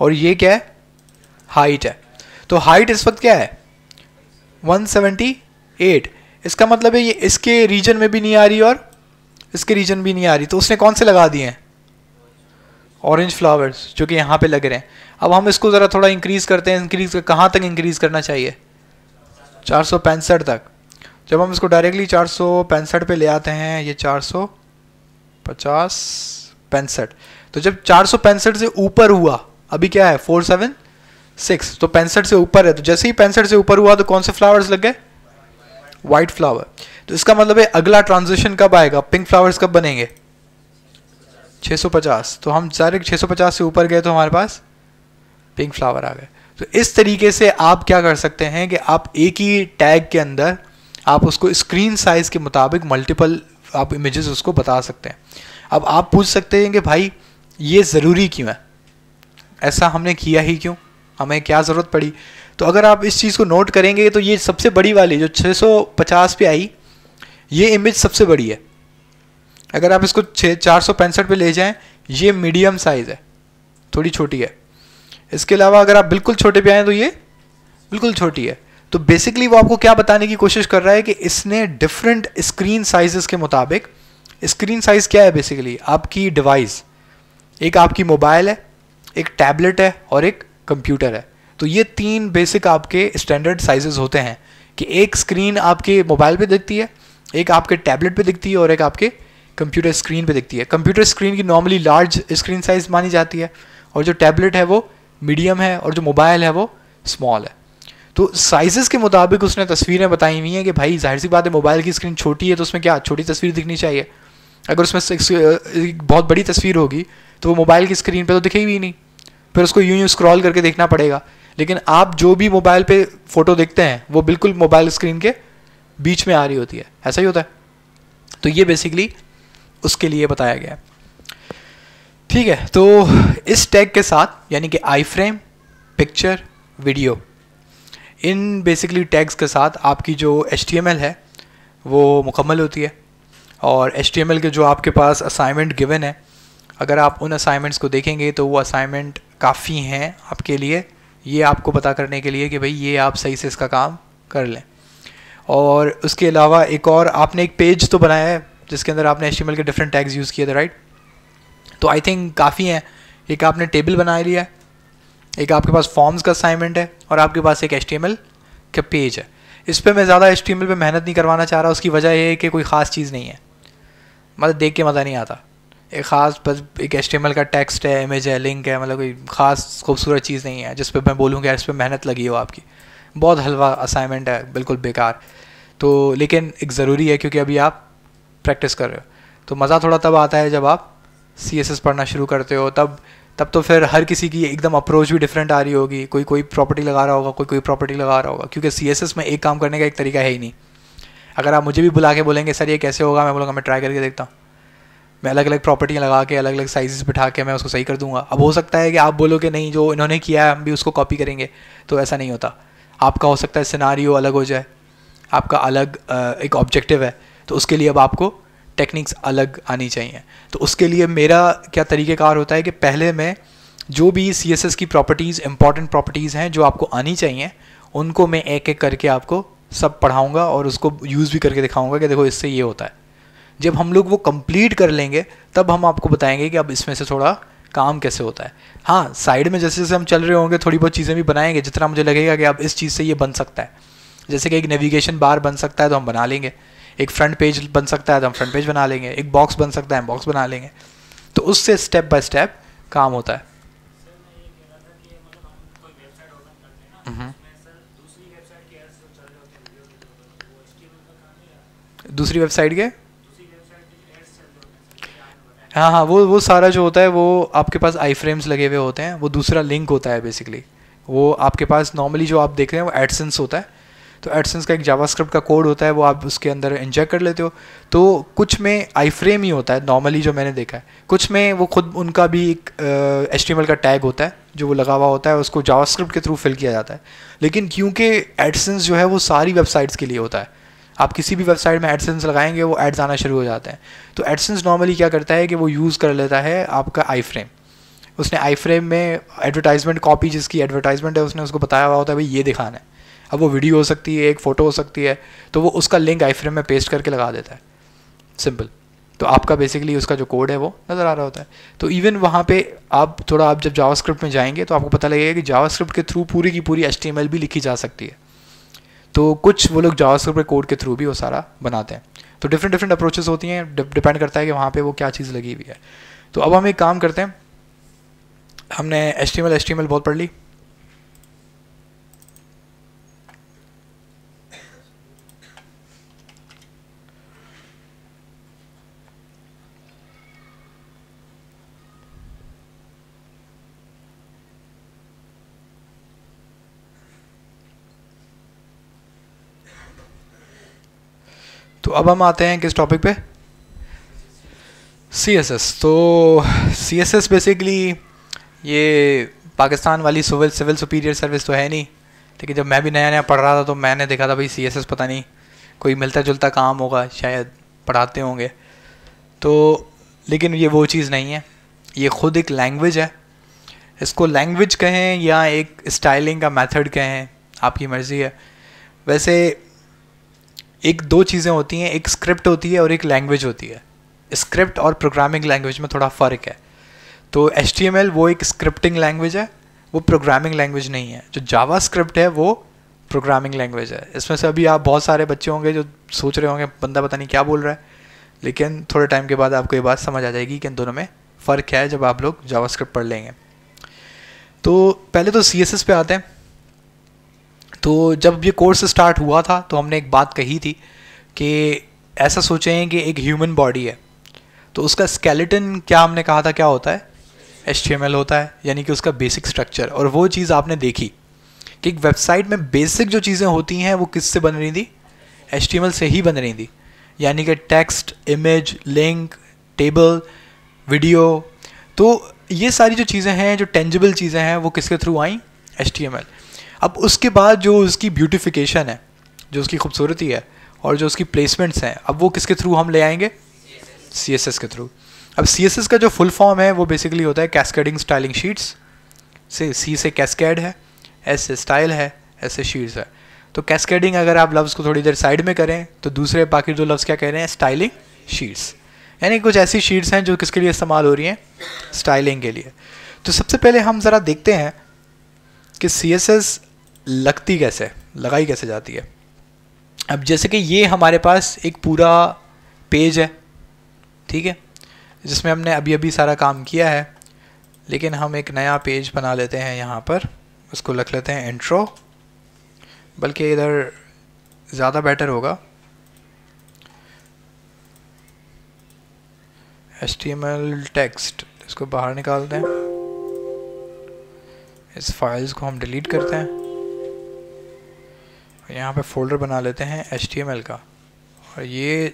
और ये क्या है हाइट है तो हाइट इस वक्त क्या है 178 इसका मतलब है ये इसके रीजन में भी नहीं आ रही और इसके रीजन भी नहीं आ रही तो उसने कौन से लगा दिए हैं ऑरेंज फ्लावर्स जो कि यहाँ पे लग रहे हैं अब हम इसको ज़रा थोड़ा इंक्रीज़ करते हैं इंक्रीज़ कहाँ तक इंक्रीज़ करना चाहिए चार तक जब हम इसको डायरेक्टली चार सौ पे ले आते हैं ये चार पैंसठ तो जब चार सौ पैंसठ से ऊपर हुआ अभी क्या है फोर सेवन सिक्स तो पैंसठ से ऊपर है तो जैसे ही पैंसठ से ऊपर हुआ तो कौन से फ्लावर्स लग गए व्हाइट फ्लावर तो इसका मतलब है अगला ट्रांजिशन कब आएगा पिंक फ्लावर्स कब बनेंगे 650 तो हम सारे 650 से ऊपर गए तो हमारे पास पिंक फ्लावर आ गए तो इस तरीके से आप क्या कर सकते हैं कि आप एक ही टैग के अंदर आप उसको स्क्रीन साइज़ के मुताबिक मल्टीपल आप इमेजेस उसको बता सकते हैं अब आप पूछ सकते हैं कि भाई ये ज़रूरी क्यों है ऐसा हमने किया ही क्यों हमें क्या ज़रूरत पड़ी तो अगर आप इस चीज़ को नोट करेंगे तो ये सबसे बड़ी वाली जो 650 पे आई ये इमेज सबसे बड़ी है अगर आप इसको छः चार सौ पैंसठ पर ले जाएं ये मीडियम साइज़ है थोड़ी छोटी है इसके अलावा अगर आप बिल्कुल छोटे पे आएँ तो ये बिल्कुल छोटी है तो बेसिकली वो आपको क्या बताने की कोशिश कर रहा है कि इसने डिफरेंट स्क्रीन साइजेस के मुताबिक स्क्रीन साइज़ क्या है बेसिकली आपकी डिवाइस एक आपकी मोबाइल है एक टैबलेट है और एक कंप्यूटर है तो ये तीन बेसिक आपके स्टैंडर्ड साइजेस होते हैं कि एक स्क्रीन आपके मोबाइल पे दिखती है एक आपके टैबलेट पे दिखती है और एक आपके कंप्यूटर स्क्रीन पे दिखती है कंप्यूटर स्क्रीन की नॉर्मली लार्ज स्क्रीन साइज मानी जाती है और जो टैबलेट है वो मीडियम है और जो मोबाइल है वो स्मॉल है तो साइजेस के मुताबिक उसने तस्वीरें बताई हुई हैं कि भाई जाहिर सी बात है मोबाइल की स्क्रीन छोटी है तो उसमें क्या छोटी तस्वीर दिखनी चाहिए अगर उसमें एक बहुत बड़ी तस्वीर होगी तो वो मोबाइल की स्क्रीन पे तो दिखेगी ही नहीं फिर उसको यूं यूं स्क्रॉल करके देखना पड़ेगा लेकिन आप जो भी मोबाइल पे फ़ोटो देखते हैं वो बिल्कुल मोबाइल स्क्रीन के बीच में आ रही होती है ऐसा ही होता है तो ये बेसिकली उसके लिए बताया गया है ठीक है तो इस टैग के साथ यानी कि आई फ्रेम पिक्चर वीडियो इन बेसिकली टैग्स के साथ आपकी जो एच है वो मुकम्मल होती है और एच के जो आपके पास असाइनमेंट गिवन है अगर आप उन असाइनमेंट्स को देखेंगे तो वो असाइनमेंट काफ़ी हैं आपके लिए ये आपको पता करने के लिए कि भाई ये आप सही से इसका काम कर लें और उसके अलावा एक और आपने एक पेज तो बनाया है जिसके अंदर आपने एच के डिफरेंट टैग्स यूज़ किए थे राइट तो आई थिंक काफ़ी हैं एक आपने टेबल बना लिया है एक आपके पास फॉर्म्स का असाइनमेंट है और आपके पास एक एच का पेज है इस पर मैं ज़्यादा एच पे मेहनत नहीं करवाना चाह रहा उसकी वजह यह है कि कोई ख़ास चीज़ नहीं है मतलब देख के मज़ा नहीं आता एक ख़ास बस एक एल का टेक्स्ट है इमेज है लिंक है मतलब कोई ख़ास खूबसूरत चीज़ नहीं है जिस पर मैं बोलूँगा इस पर मेहनत लगी हो आपकी बहुत हलवा असाइनमेंट है बिल्कुल बेकार तो लेकिन एक ज़रूरी है क्योंकि अभी आप प्रैक्टिस कर रहे हो तो मज़ा थोड़ा तब आता है जब आप सी पढ़ना शुरू करते हो तब तब तो फिर हर किसी की एकदम अप्रोच भी डिफरेंट आ रही होगी कोई कोई प्रॉपर्टी लगा रहा होगा कोई कोई प्रॉपर्टी लगा रहा होगा क्योंकि सी में एक काम करने का एक तरीका है ही नहीं अगर आप मुझे भी बुला के बोलेंगे सर ये कैसे होगा मैं बोलूँगा मैं ट्राई करके देखता हूँ मैं अलग अलग प्रॉपर्टियाँ लगा के अलग अलग साइज़ बिठा के मैं उसको सही कर दूंगा अब हो सकता है कि आप बोलो कि नहीं जो इन्होंने किया है हम भी उसको कॉपी करेंगे तो ऐसा नहीं होता आपका हो सकता है सिनारी अलग हो जाए आपका अलग एक ऑब्जेक्टिव है तो उसके लिए अब आपको टेक्निक्स अलग आनी चाहिए तो उसके लिए मेरा क्या तरीक़ेकार होता है कि पहले मैं जो भी सी की प्रॉपर्टीज़ इंपॉर्टेंट प्रॉपर्टीज़ हैं जो आपको आनी चाहिए उनको मैं एक एक करके आपको सब पढ़ाऊंगा और उसको यूज़ भी करके दिखाऊंगा कि देखो इससे ये होता है जब हम लोग वो कंप्लीट कर लेंगे तब हम आपको बताएंगे कि अब इसमें से थोड़ा काम कैसे होता है हाँ साइड में जैसे जैसे हम चल रहे होंगे थोड़ी बहुत चीज़ें भी बनाएंगे जितना मुझे लगेगा कि अब इस चीज़ से ये बन सकता है जैसे कि एक नेविगेशन बार बन सकता है तो हम बना लेंगे एक फ्रंट पेज बन सकता है तो हम फ्रंट पेज बना लेंगे एक बॉक्स बन सकता है हम बॉक्स बना लेंगे तो उससे स्टेप बाय स्टेप काम होता है मतलब दूसरी वेबसाइट के हाँ हाँ वो वो सारा जो होता है वो आपके पास आई फ्रेम्स लगे हुए होते हैं वो दूसरा लिंक होता है बेसिकली वो आपके पास नॉर्मली जो आप देख रहे हैं वो एडसेंस होता है तो एडसेंस का एक जावास्क्रिप्ट का कोड होता है वो आप उसके अंदर इंजेक्ट कर लेते हो तो कुछ में आई फ्रेम ही होता है नॉर्मली जो मैंने देखा है कुछ में वो खुद उनका भी एक एच uh, का टैग होता है जो वो लगा हुआ होता है उसको जावास्क्रिप्ट के थ्रू फिल किया जाता है लेकिन क्योंकि एडसेंस जो है वो सारी वेबसाइट्स के लिए होता है आप किसी भी वेबसाइट में एडसेंस लगाएंगे वो एड्स आना शुरू हो जाते हैं तो एडसेंस नॉर्मली क्या करता है कि वो यूज़ कर लेता है आपका आई फ्रेम उसने आई फ्रेम में एडवर्टाइजमेंट कॉपी जिसकी एडवर्टाइजमेंट है उसने उसको बताया हुआ होता है भाई ये दिखाना है अब वो वीडियो हो सकती है एक फ़ोटो हो सकती है तो वो उसका लिंक आई फ्रेम में पेस्ट करके लगा देता है सिंपल तो आपका बेसिकली उसका जो कोड है वो नज़र आ रहा होता है तो इवन वहाँ पे आप थोड़ा आप जब जावास्क्रिप्ट में जाएंगे तो आपको पता लगेगा कि जावास्क्रिप्ट के थ्रू पूरी की पूरी एच भी लिखी जा सकती है तो कुछ वो लोग जावास्क्रिप्ट के कोड के थ्रू भी वो सारा बनाते हैं तो डिफरेंट डिफरेंट अप्रोचेस होती हैं डिपेंड करता है कि वहाँ पे वो क्या चीज़ लगी हुई है तो अब हम एक काम करते हैं हमने एच टी एम बहुत पढ़ ली अब हम आते हैं किस टॉपिक पे सी एस एस तो सी एस एस बेसिकली ये पाकिस्तान वाली सिविल सिविल सुपीरियर सर्विस तो है नहीं लेकिन जब मैं भी नया नया पढ़ रहा था तो मैंने देखा था भाई सी एस एस पता नहीं कोई मिलता जुलता काम होगा शायद पढ़ाते होंगे तो लेकिन ये वो चीज़ नहीं है ये खुद एक लैंग्वेज है इसको लैंग्वेज कहें या एक स्टाइलिंग का मेथड कहें आपकी मर्ज़ी है वैसे एक दो चीज़ें होती हैं एक स्क्रिप्ट होती है और एक लैंग्वेज होती है स्क्रिप्ट और प्रोग्रामिंग लैंग्वेज में थोड़ा फ़र्क है तो एच वो एक स्क्रिप्टिंग लैंग्वेज है वो प्रोग्रामिंग लैंग्वेज नहीं है जो जावा स्क्रिप्ट है वो प्रोग्रामिंग लैंग्वेज है इसमें से अभी आप बहुत सारे बच्चे होंगे जो सोच रहे होंगे बंदा पता नहीं क्या बोल रहा है लेकिन थोड़े टाइम के बाद आपको ये बात समझ आ जाएगी कि इन दोनों में फ़र्क है जब आप लोग जावा स्क्रिप्ट पढ़ लेंगे तो पहले तो सी पे आते हैं तो जब ये कोर्स स्टार्ट हुआ था तो हमने एक बात कही थी कि ऐसा सोचें कि एक ह्यूमन बॉडी है तो उसका स्केलेटन क्या हमने कहा था क्या होता है एच होता है यानी कि उसका बेसिक स्ट्रक्चर और वो चीज़ आपने देखी कि एक वेबसाइट में बेसिक जो चीज़ें होती हैं वो किससे बन रही थी एच से ही बन रही थी यानी कि text image link table video तो ये सारी जो चीज़ें हैं जो टेंजिबल चीज़ें हैं वो किसके थ्रू आई एच अब उसके बाद जो उसकी ब्यूटिफिकेशन है जो उसकी खूबसूरती है और जो उसकी प्लेसमेंट्स हैं अब वो किसके थ्रू हम ले आएंगे सी के थ्रू अब सी का जो फुल फॉर्म है वो बेसिकली होता है कैसकेडिंग स्टाइलिंग शीट्स से सी से कैसकेड है एस से स्टाइल है एस से शीट्स है तो कैसकेडिंग अगर आप लफ्ज़ को थोड़ी देर साइड में करें तो दूसरे बाकी जो लव्स क्या कह रहे हैं स्टाइलिंग शीट्स यानी कुछ ऐसी शीट्स हैं जो किसके लिए इस्तेमाल हो रही हैं स्टाइलिंग के लिए तो सबसे पहले हम ज़रा देखते हैं कि सी लगती कैसे लगाई कैसे जाती है अब जैसे कि ये हमारे पास एक पूरा पेज है ठीक है जिसमें हमने अभी अभी सारा काम किया है लेकिन हम एक नया पेज बना लेते हैं यहाँ पर उसको लख लेते हैं इंट्रो बल्कि इधर ज़्यादा बेटर होगा H T M L text इसको बाहर निकालते हैं इस फाइल्स को हम डिलीट करते हैं यहाँ पे फोल्डर बना लेते हैं एच का और ये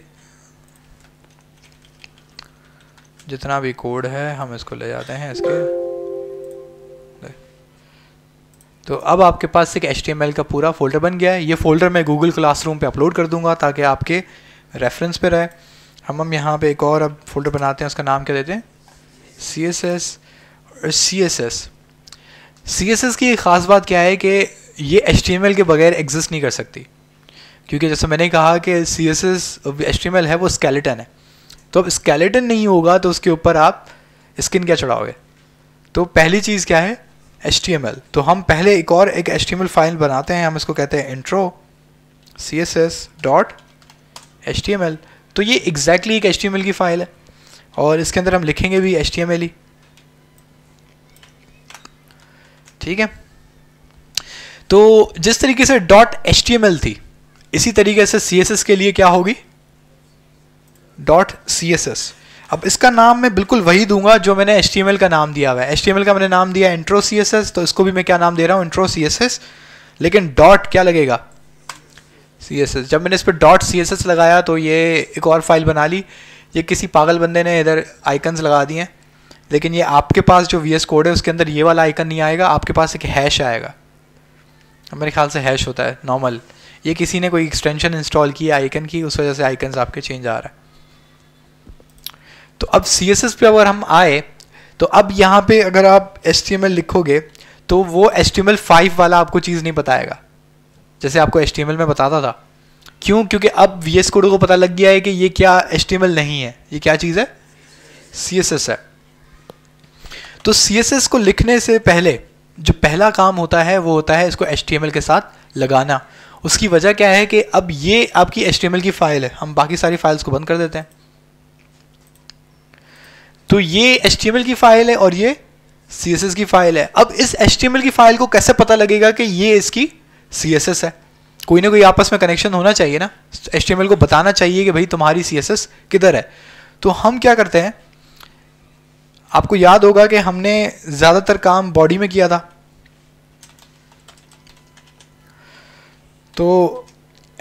जितना भी कोड है हम इसको ले जाते हैं इसके तो अब आपके पास एक एच का पूरा फोल्डर बन गया है ये फोल्डर मैं गूगल क्लासरूम पे अपलोड कर दूंगा ताकि आपके रेफरेंस पे रहे हम हम यहाँ पे एक और अब फोल्डर बनाते हैं उसका नाम क्या देते हैं सी एस एस और C S S C S S की एक ख़ास बात क्या है कि ये एच के बगैर एग्जिस्ट नहीं कर सकती क्योंकि जैसे मैंने कहा कि सी एस एस एच है वो स्केलेटन है तो अब स्केलेटन नहीं होगा तो उसके ऊपर आप स्किन क्या चढ़ाओगे तो पहली चीज़ क्या है एच तो हम पहले एक और एक एच फाइल बनाते हैं हम इसको कहते हैं intro C S S dot H तो ये एग्जैक्टली exactly एक एच की फ़ाइल है और इसके अंदर हम लिखेंगे भी एच ही ठीक है तो जिस तरीके से डॉट एच थी इसी तरीके से सी के लिए क्या होगी डॉट सी अब इसका नाम मैं बिल्कुल वही दूंगा जो मैंने एच का नाम दिया हुआ है एच का मैंने नाम दिया इंट्रो सी तो इसको भी मैं क्या नाम दे रहा हूँ इंट्रो सी लेकिन डॉट क्या लगेगा सी जब मैंने इस पर डॉट सी लगाया तो ये एक और फाइल बना ली ये किसी पागल बंदे ने इधर आइकन्स लगा दिए लेकिन ये आपके पास जो वी कोड है उसके अंदर ये वाला आइकन नहीं आएगा आपके पास एक हैश आएगा मेरे ख्याल से हैश होता है नॉर्मल ये किसी ने कोई एक्सटेंशन इंस्टॉल की आइकन की उस वजह से आइकन्स आपके चेंज आ रहा है तो अब सी एस एस पे अगर हम आए तो अब यहाँ पे अगर आप एस टी एम एल लिखोगे तो वो एस टी वाला आपको चीज़ नहीं बताएगा जैसे आपको एस टी एम एल में बताता था क्यों क्योंकि अब वी एस कोड को पता लग गया है कि ये क्या एस नहीं है ये क्या चीज़ है सी एस एस है तो सी एस एस को लिखने से पहले जो पहला काम होता है वो होता है इसको एच के साथ लगाना उसकी वजह क्या है कि अब ये आपकी एच की फ़ाइल है हम बाकी सारी फाइल्स को बंद कर देते हैं तो ये एच की फ़ाइल है और ये सी की फ़ाइल है अब इस एच की फ़ाइल को कैसे पता लगेगा कि ये इसकी सी है कोई ना कोई आपस में कनेक्शन होना चाहिए ना एच को बताना चाहिए कि भाई तुम्हारी सी किधर है तो हम क्या करते हैं आपको याद होगा कि हमने ज़्यादातर काम बॉडी में किया था तो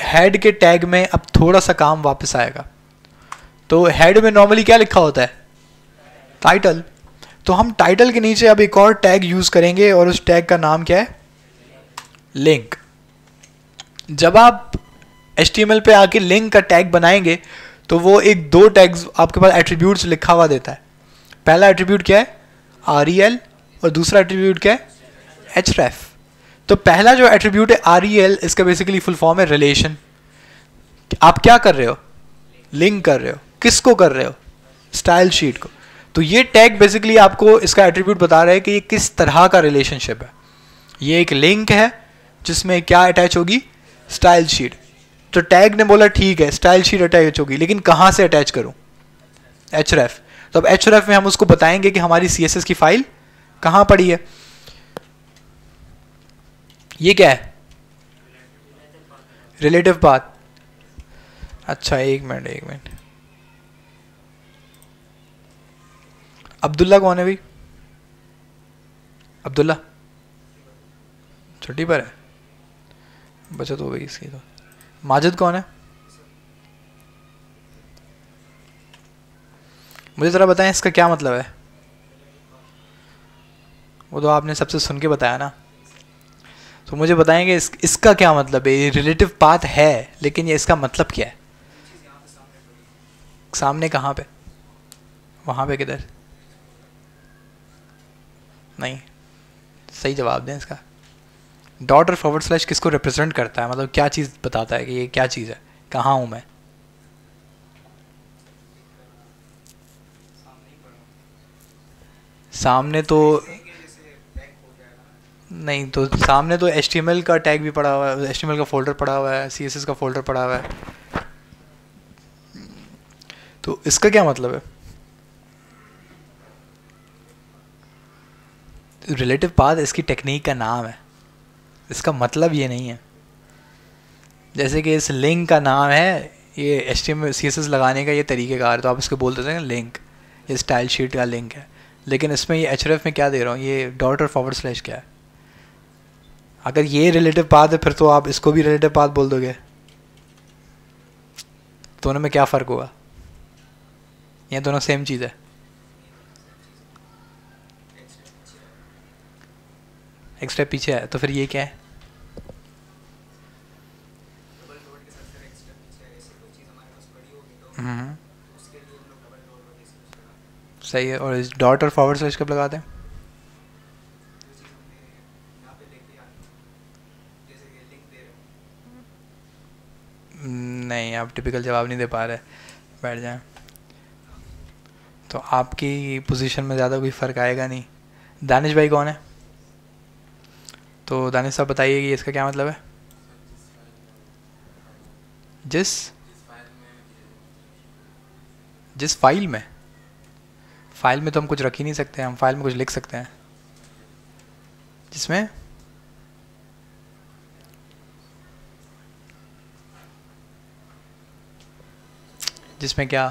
हेड के टैग में अब थोड़ा सा काम वापस आएगा तो हेड में नॉर्मली क्या लिखा होता है टाइटल तो हम टाइटल के नीचे अब एक और टैग यूज़ करेंगे और उस टैग का नाम क्या है लिंक जब आप HTML पे आके लिंक का टैग बनाएंगे तो वो एक दो टैग्स आपके पास एट्रीब्यूट्स लिखा हुआ देता है पहला एट्रीब्यूट क्या है आर ई एल और दूसरा एट्रीब्यूट क्या है एच रेफ तो पहला जो एट्रीब्यूट है आर ई एल इसका बेसिकली फुल फॉर्म है रिलेशन आप क्या कर रहे हो लिंक कर रहे हो किसको कर रहे हो स्टाइल शीट को तो ये टैग बेसिकली आपको इसका एट्रीब्यूट बता रहा है कि ये किस तरह का रिलेशनशिप है ये एक लिंक है जिसमें क्या अटैच होगी स्टाइल शीट तो टैग ने बोला ठीक है स्टाइल शीट अटैच होगी लेकिन कहाँ से अटैच करूँ एच रेफ तो अब एच में हम उसको बताएंगे कि हमारी सी की फाइल कहाँ पड़ी है ये क्या है रिलेटिव बात अच्छा एक मिनट एक मिनट अब्दुल्ला कौन है भाई अब्दुल्ला छुट्टी पर है बचत हो गई इसकी तो माजिद कौन है मुझे ज़रा बताएं इसका क्या मतलब है वो तो आपने सबसे सुन के बताया ना तो मुझे बताएंगे इस, इसका क्या मतलब है ये रिलेटिव पाथ है लेकिन ये इसका मतलब क्या है सामने कहाँ पे वहाँ पे किधर नहीं सही जवाब दें इसका डॉट और फॉरवर्ड स्लैश किसको रिप्रेजेंट करता है मतलब क्या चीज़ बताता है कि ये क्या चीज़ है कहाँ हूँ मैं सामने तो नहीं तो सामने तो एच का टैग भी पड़ा हुआ है एच का फोल्डर पड़ा हुआ है सी का फोल्डर पड़ा हुआ है तो इसका क्या मतलब है रिलेटिव पाथ इसकी टेक्निक का नाम है इसका मतलब ये नहीं है जैसे कि इस लिंक का नाम है ये एच टी लगाने का ये तरीक़ेकार तो आप इसको बोल देते हैं लिंक ये स्टाइल शीट का लिंक है लेकिन इसमें ये एच में क्या दे रहा हूँ ये डॉट और फॉरवर्ड स्लैश क्या है अगर ये रिलेटिव पाथ है फिर तो आप इसको भी रिलेटिव पाथ बोल दोगे दोनों तो में क्या फ़र्क होगा ये दोनों सेम चीज़ है एक्स्ट्रा पीछे है तो फिर ये क्या है तो। हम्म सही है और इस डॉट और फॉरवर्ड स्लैश कब लगा दें नहीं आप टिपिकल जवाब नहीं दे पा रहे बैठ जाएं तो आपकी पोजीशन में ज़्यादा कोई फ़र्क आएगा नहीं दानिश भाई कौन है तो दानिश साहब बताइए कि इसका क्या मतलब है जिस जिस फाइल में फाइल में तो हम कुछ रख ही नहीं सकते हम फाइल में कुछ लिख सकते हैं जिसमें जिसमें क्या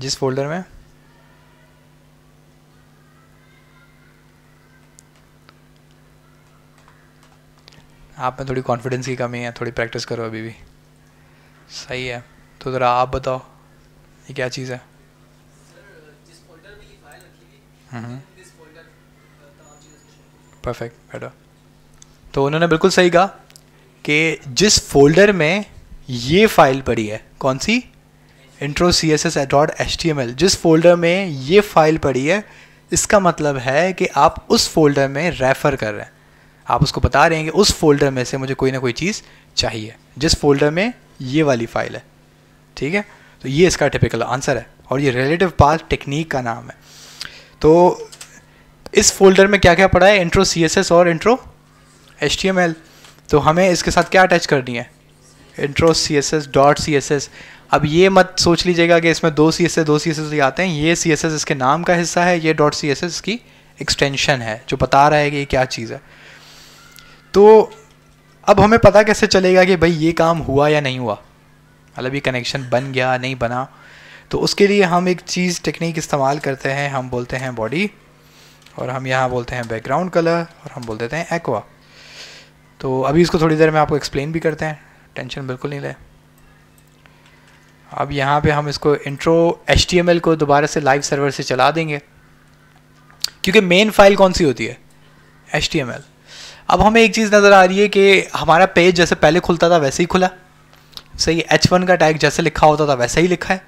जिस फोल्डर में आप में थोड़ी कॉन्फिडेंस की कमी है थोड़ी प्रैक्टिस करो अभी भी सही है तो ज़रा आप बताओ ये क्या चीज़ है परफेक्ट हम्म। बेटा तो उन्होंने बिल्कुल सही कहा कि जिस फोल्डर में ये फाइल पड़ी है कौन सी intro C S S dot H T M L जिस फोल्डर में ये फाइल पड़ी है इसका मतलब है कि आप उस फोल्डर में रेफ़र कर रहे हैं आप उसको बता रहे हैं कि उस फोल्डर में से मुझे कोई ना कोई चीज़ चाहिए जिस फोल्डर में ये वाली फाइल है ठीक है तो ये इसका टिपिकल आंसर है और ये रिलेटिव पाथ टेक्निक का नाम है तो इस फोल्डर में क्या क्या पड़ा है इंट्रो सी और इंट्रो एच तो हमें इसके साथ क्या अटैच करनी है intro C S S dot C S S अब ये मत सोच लीजिएगा कि इसमें दो सी एस एस दो सी एस एस आते हैं ये सी एस एस इसके नाम का हिस्सा है ये डॉट सी एस एस की एक्सटेंशन है जो बता रहा है कि ये क्या चीज़ है तो अब हमें पता कैसे चलेगा कि भाई ये काम हुआ या नहीं हुआ मतलब ये कनेक्शन बन गया नहीं बना तो उसके लिए हम एक चीज़ टेक्निक इस्तेमाल करते हैं हम बोलते हैं बॉडी और हम यहाँ बोलते हैं बैकग्राउंड कलर और हम बोल देते हैं एक्वा तो अभी इसको थोड़ी देर में आपको एक्सप्लेन भी करते हैं टेंशन बिल्कुल नहीं ले अब यहाँ पे हम इसको इंट्रो एच को दोबारा से लाइव सर्वर से चला देंगे क्योंकि मेन फाइल कौन सी होती है एच अब हमें एक चीज़ नज़र आ रही है कि हमारा पेज जैसे पहले खुलता था वैसे ही खुला सही एच वन का टैग जैसे लिखा होता था वैसा ही लिखा है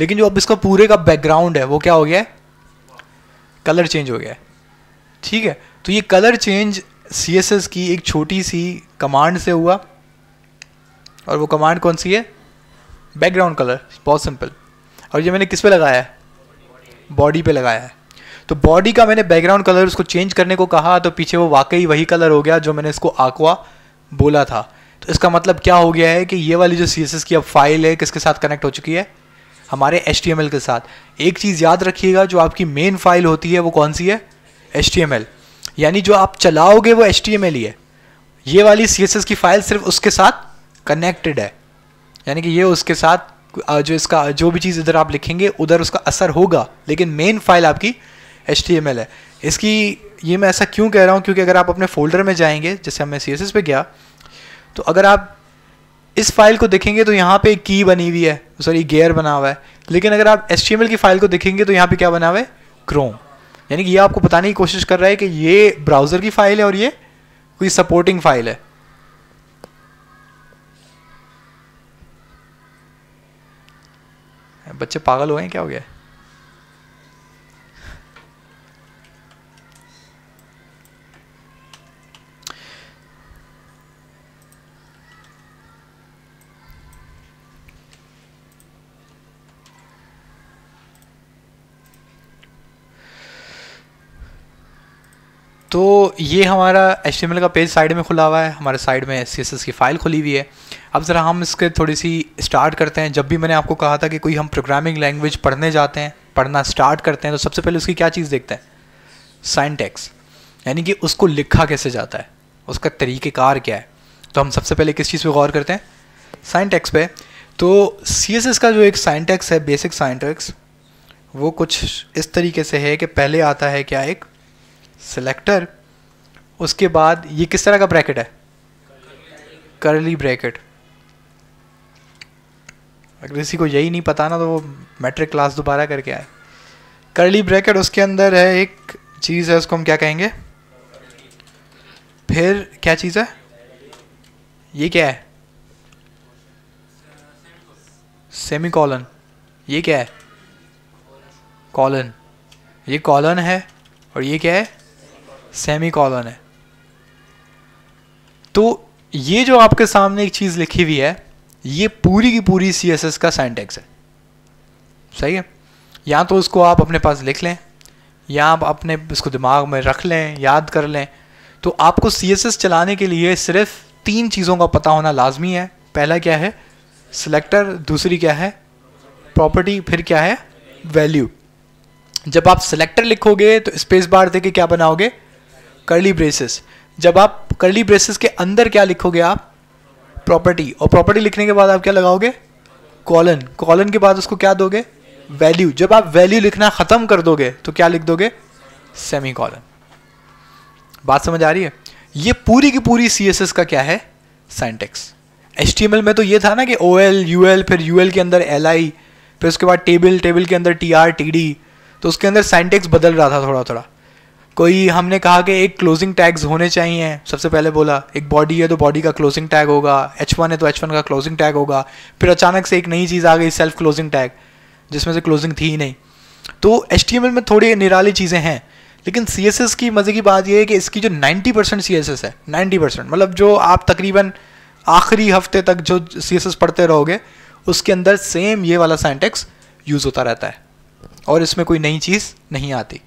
लेकिन जो अब इसका पूरे का बैकग्राउंड है वो क्या हो गया है कलर चेंज हो गया है ठीक है तो ये colour change C S S की एक छोटी सी कमांड से हुआ और वो कमांड कौन सी है बैकग्राउंड कलर बहुत सिंपल और ये मैंने किस पे लगाया है बॉडी पे लगाया है तो बॉडी का मैंने बैकग्राउंड कलर उसको चेंज करने को कहा तो पीछे वो वाकई वही कलर हो गया जो मैंने इसको आकवा बोला था तो इसका मतलब क्या हो गया है कि ये वाली जो सी की अब फाइल है किसके साथ कनेक्ट हो चुकी है हमारे एच के साथ एक चीज़ याद रखिएगा जो आपकी मेन फाइल होती है वो कौन सी है एच यानी जो आप चलाओगे वो एच ही है ये वाली सी की फाइल सिर्फ उसके साथ कनेक्टेड है यानी कि ये उसके साथ जो इसका जो भी चीज़ इधर आप लिखेंगे उधर उसका असर होगा लेकिन मेन फाइल आपकी एच है इसकी ये मैं ऐसा क्यों कह रहा हूँ क्योंकि अगर आप अपने फोल्डर में जाएंगे जैसे मैं सी पे गया तो अगर आप इस फाइल को देखेंगे तो यहाँ पे की बनी हुई है सॉरी गेयर बना हुआ है लेकिन अगर आप एस की फाइल को देखेंगे तो यहाँ पे क्या बना हुआ है क्रोम यानी कि ये आपको बताने की कोशिश कर रहा है कि ये ब्राउज़र की फाइल है और ये कोई सपोर्टिंग फाइल है बच्चे पागल हो गए क्या हो गया तो ये हमारा एच का पेज साइड में खुला हुआ है हमारे साइड में एस की फ़ाइल खुली हुई है अब ज़रा हम इसके थोड़ी सी स्टार्ट करते हैं जब भी मैंने आपको कहा था कि कोई हम प्रोग्रामिंग लैंग्वेज पढ़ने जाते हैं पढ़ना स्टार्ट करते हैं तो सबसे पहले उसकी क्या चीज़ देखते हैं साइंटेक्स यानी कि उसको लिखा कैसे जाता है उसका तरीक़ेकार क्या है तो हम सबसे पहले किस चीज़ पर गौर करते हैं साइंटेक्स पे तो सी का जो एक साइंटेक्स है बेसिक साइंटेक्स वो कुछ इस तरीके से है कि पहले आता है क्या एक सेलेक्टर उसके बाद ये किस तरह का ब्रैकेट है करली ब्रैकेट अगर किसी को यही नहीं पता ना तो वो मैट्रिक क्लास दोबारा करके आए करली ब्रैकेट उसके अंदर है एक चीज़ है उसको हम क्या कहेंगे फिर क्या चीज़ है ये क्या है सेमी कॉलन ये क्या है कॉलन ये कॉलन है और ये क्या है सेमी कॉलन है तो ये जो आपके सामने एक चीज़ लिखी हुई है ये पूरी की पूरी सी एस एस का सेंटेक्स है सही है या तो उसको आप अपने पास लिख लें या आप अपने इसको दिमाग में रख लें याद कर लें तो आपको सी एस एस चलाने के लिए सिर्फ तीन चीज़ों का पता होना लाजमी है पहला क्या है सिलेक्टर दूसरी क्या है प्रॉपर्टी फिर क्या है वैल्यू जब आप सिलेक्टर लिखोगे तो स्पेस बार देके क्या बनाओगे करली ब्रेसेस जब आप करली ब्रेसेस के अंदर क्या लिखोगे आप प्रॉपर्टी और प्रॉपर्टी लिखने के बाद आप क्या लगाओगे कॉलन कॉलन के बाद उसको क्या दोगे वैल्यू जब आप वैल्यू लिखना ख़त्म कर दोगे तो क्या लिख दोगे सेमी कॉलन बात समझ आ रही है ये पूरी की पूरी सी का क्या है साइंटेक्स एच में तो ये था ना कि ओ एल यू एल फिर यू एल के अंदर एल आई फिर उसके बाद टेबल टेबल के अंदर टी आर टी डी तो उसके अंदर साइंटेक्स बदल रहा था थोड़ा थोड़ा कोई हमने कहा कि एक क्लोजिंग टैग्स होने चाहिए सबसे पहले बोला एक बॉडी है तो बॉडी का क्लोजिंग टैग होगा एच वन है तो एच वन का क्लोजिंग टैग होगा फिर अचानक से एक नई चीज़ आ गई सेल्फ क्लोजिंग टैग जिसमें से क्लोजिंग थी ही नहीं तो एच टी एम एल में थोड़ी निराली चीज़ें हैं लेकिन सी एस एस की मज़े की बात यह है कि इसकी जो ninety percent C S S है नाइन्टी परसेंट मतलब जो आप तकरीबन आखिरी हफ्ते तक जो सी एस एस पढ़ते रहोगे उसके अंदर सेम ये वाला साइंटेक्स यूज़ होता रहता है और इसमें कोई नई चीज़ नहीं आती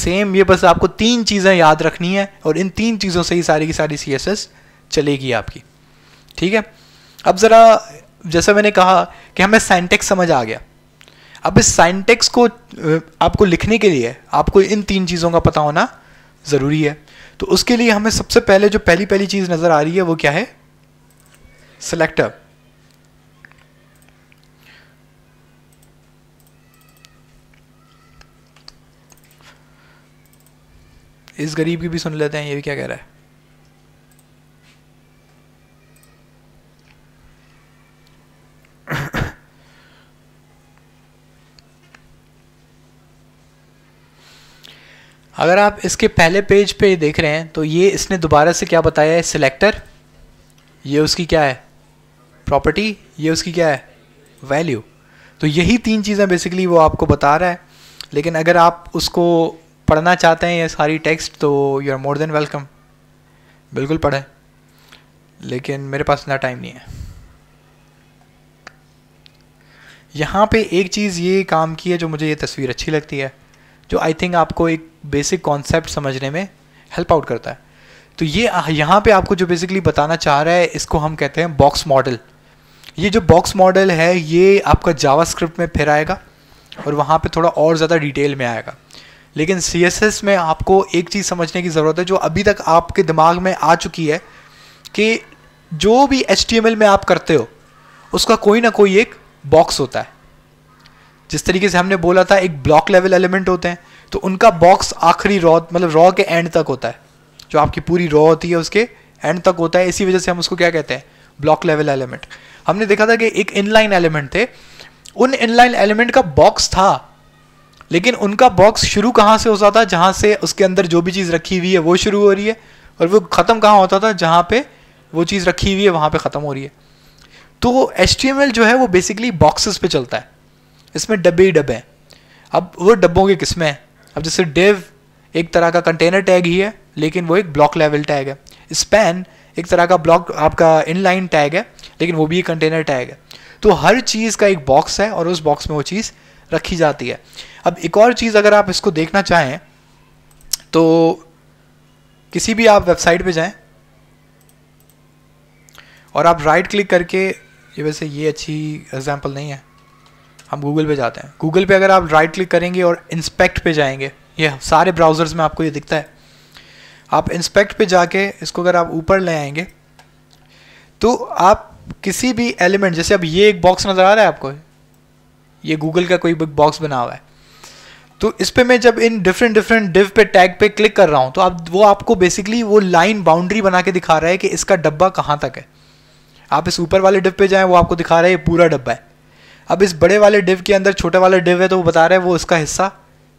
सेम ये बस आपको तीन चीज़ें याद रखनी है और इन तीन चीज़ों से ही सारी की सारी सी चलेगी आपकी ठीक है अब ज़रा जैसा मैंने कहा कि हमें साइंटेक्स समझ आ गया अब इस साइंटेक्स को आपको लिखने के लिए आपको इन तीन चीज़ों का पता होना ज़रूरी है तो उसके लिए हमें सबसे पहले जो पहली पहली चीज़ नज़र आ रही है वो क्या है सेलेक्टर इस गरीब की भी सुन लेते हैं ये भी क्या कह रहा है अगर आप इसके पहले पेज पे देख रहे हैं तो ये इसने दोबारा से क्या बताया है सिलेक्टर ये उसकी क्या है प्रॉपर्टी ये उसकी क्या है वैल्यू तो यही तीन चीज़ें बेसिकली वो आपको बता रहा है लेकिन अगर आप उसको पढ़ना चाहते हैं ये सारी टेक्स्ट तो you are more than welcome बिल्कुल पढ़ें लेकिन मेरे पास इतना टाइम नहीं है यहाँ पे एक चीज़ ये काम की है जो मुझे ये तस्वीर अच्छी लगती है जो आई थिंक आपको एक बेसिक कॉन्सेप्ट समझने में हेल्प आउट करता है तो ये यहाँ पे आपको जो बेसिकली बताना चाह रहा है इसको हम कहते हैं बॉक्स मॉडल ये जो बॉक्स मॉडल है ये आपका जावा में फिर आएगा और वहाँ पे थोड़ा और ज़्यादा डिटेल में आएगा लेकिन सी में आपको एक चीज़ समझने की ज़रूरत है जो अभी तक आपके दिमाग में आ चुकी है कि जो भी एच में आप करते हो उसका कोई ना कोई एक बॉक्स होता है जिस तरीके से हमने बोला था एक ब्लॉक लेवल एलिमेंट होते हैं तो उनका बॉक्स आखिरी रॉ मतलब रॉ के एंड तक होता है जो आपकी पूरी रॉ होती है उसके एंड तक होता है इसी वजह से हम उसको क्या कहते हैं ब्लॉक लेवल एलिमेंट हमने देखा था कि एक इनलाइन एलिमेंट थे उन इनलाइन एलिमेंट का बॉक्स था लेकिन उनका बॉक्स शुरू कहाँ से होता था जहाँ से उसके अंदर जो भी चीज़ रखी हुई है वो शुरू हो रही है और वो ख़त्म कहाँ होता था जहाँ पे वो चीज़ रखी हुई है वहाँ पे ख़त्म हो रही है तो एच जो है वो बेसिकली बॉक्सेस पे चलता है इसमें डब्बे ही डब्बे हैं अब वो डब्बों की किस्में हैं अब जैसे डेव एक तरह का कंटेनर टैग ही है लेकिन वो एक ब्लॉक लेवल टैग है स्पैन एक तरह का ब्लॉक आपका इनलाइन टैग है लेकिन वो भी एक कंटेनर टैग है तो हर चीज़ का एक बॉक्स है और उस बॉक्स में वो चीज़ रखी जाती है अब एक और चीज़ अगर आप इसको देखना चाहें तो किसी भी आप वेबसाइट पे जाएं और आप राइट क्लिक करके ये वैसे ये अच्छी एग्जांपल नहीं है हम गूगल पे जाते हैं गूगल पे अगर आप राइट क्लिक करेंगे और इंस्पेक्ट पे जाएंगे ये सारे ब्राउज़र्स में आपको ये दिखता है आप इंस्पेक्ट पे जाके इसको अगर आप ऊपर ले आएंगे तो आप किसी भी एलिमेंट जैसे अब ये एक बॉक्स नज़र आ रहा है आपको ये गूगल का कोई बिग बॉक्स बना हुआ है तो इस पर मैं जब इन डिफरेंट डिफरेंट डिव पे टैग पे क्लिक कर रहा हूँ तो आप वो आपको बेसिकली वो लाइन बाउंड्री बना के दिखा रहा है कि इसका डब्बा कहाँ तक है आप इस ऊपर वाले डिव पे जाएँ वो आपको दिखा रहा है ये पूरा डब्बा है अब इस बड़े वाले डिव के अंदर छोटे वाला डिव है तो वो बता रहा है वो इसका हिस्सा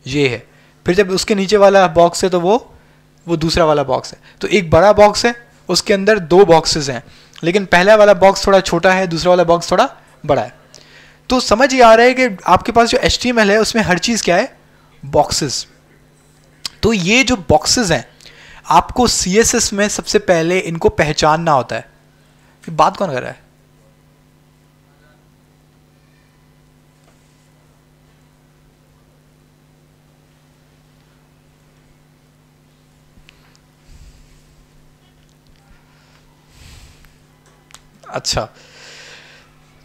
ये है फिर जब उसके नीचे वाला बॉक्स है तो वो वो दूसरा वाला बॉक्स है तो एक बड़ा बॉक्स है उसके अंदर दो बॉक्सेस हैं लेकिन पहला वाला बॉक्स थोड़ा छोटा है दूसरा वाला बॉक्स थोड़ा बड़ा है तो समझ ये आ रहा है कि आपके पास जो एच है उसमें हर चीज़ क्या है बॉक्सेस तो ये जो बॉक्सेस हैं आपको सी में सबसे पहले इनको पहचानना होता है ये बात कौन कर रहा है अच्छा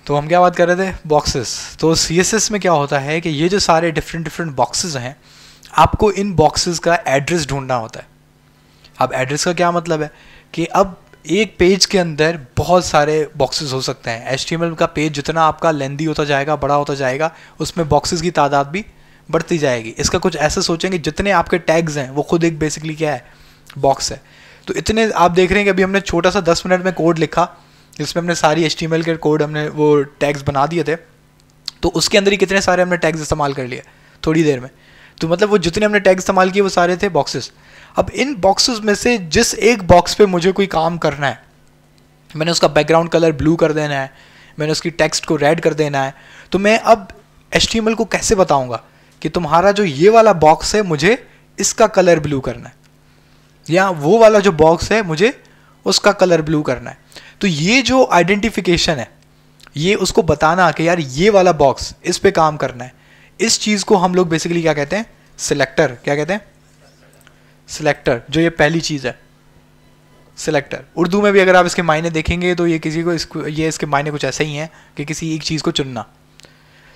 तो हम क्या बात कर रहे थे बॉक्सेस तो सी में क्या होता है कि ये जो सारे डिफरेंट डिफरेंट बॉक्सेस हैं आपको इन बॉक्सेस का एड्रेस ढूंढना होता है अब एड्रेस का क्या मतलब है कि अब एक पेज के अंदर बहुत सारे बॉक्सेस हो सकते हैं एच का पेज जितना आपका लेंदी होता जाएगा बड़ा होता जाएगा उसमें बॉक्सेस की तादाद भी बढ़ती जाएगी इसका कुछ ऐसा सोचेंगे जितने आपके टैग्स हैं वो खुद एक बेसिकली क्या है बॉक्स है तो इतने आप देख रहे हैं कि अभी हमने छोटा सा दस मिनट में कोड लिखा जिसमें हमने सारी एच के कोड हमने वो टैग्स बना दिए थे तो उसके अंदर ही कितने सारे हमने टैग्स इस्तेमाल कर लिए थोड़ी देर में तो मतलब वो जितने हमने टैग इस्तेमाल किए वो सारे थे बॉक्सेस अब इन बॉक्सेस में से जिस एक बॉक्स पे मुझे कोई काम करना है मैंने उसका बैकग्राउंड कलर ब्लू कर देना है मैंने उसकी टेक्स्ट को रेड कर देना है तो मैं अब एच को कैसे बताऊंगा कि तुम्हारा जो ये वाला बॉक्स है मुझे इसका कलर ब्लू करना है या वो वाला जो बॉक्स है मुझे उसका कलर ब्लू करना है तो ये जो आइडेंटिफिकेशन है ये उसको बताना कि यार ये वाला बॉक्स इस पे काम करना है इस चीज़ को हम लोग बेसिकली क्या कहते हैं सिलेक्टर क्या कहते हैं सिलेक्टर जो ये पहली चीज़ है सिलेक्टर उर्दू में भी अगर आप इसके मायने देखेंगे तो ये किसी को इसको ये इसके मायने कुछ ऐसे ही हैं कि किसी एक चीज़ को चुनना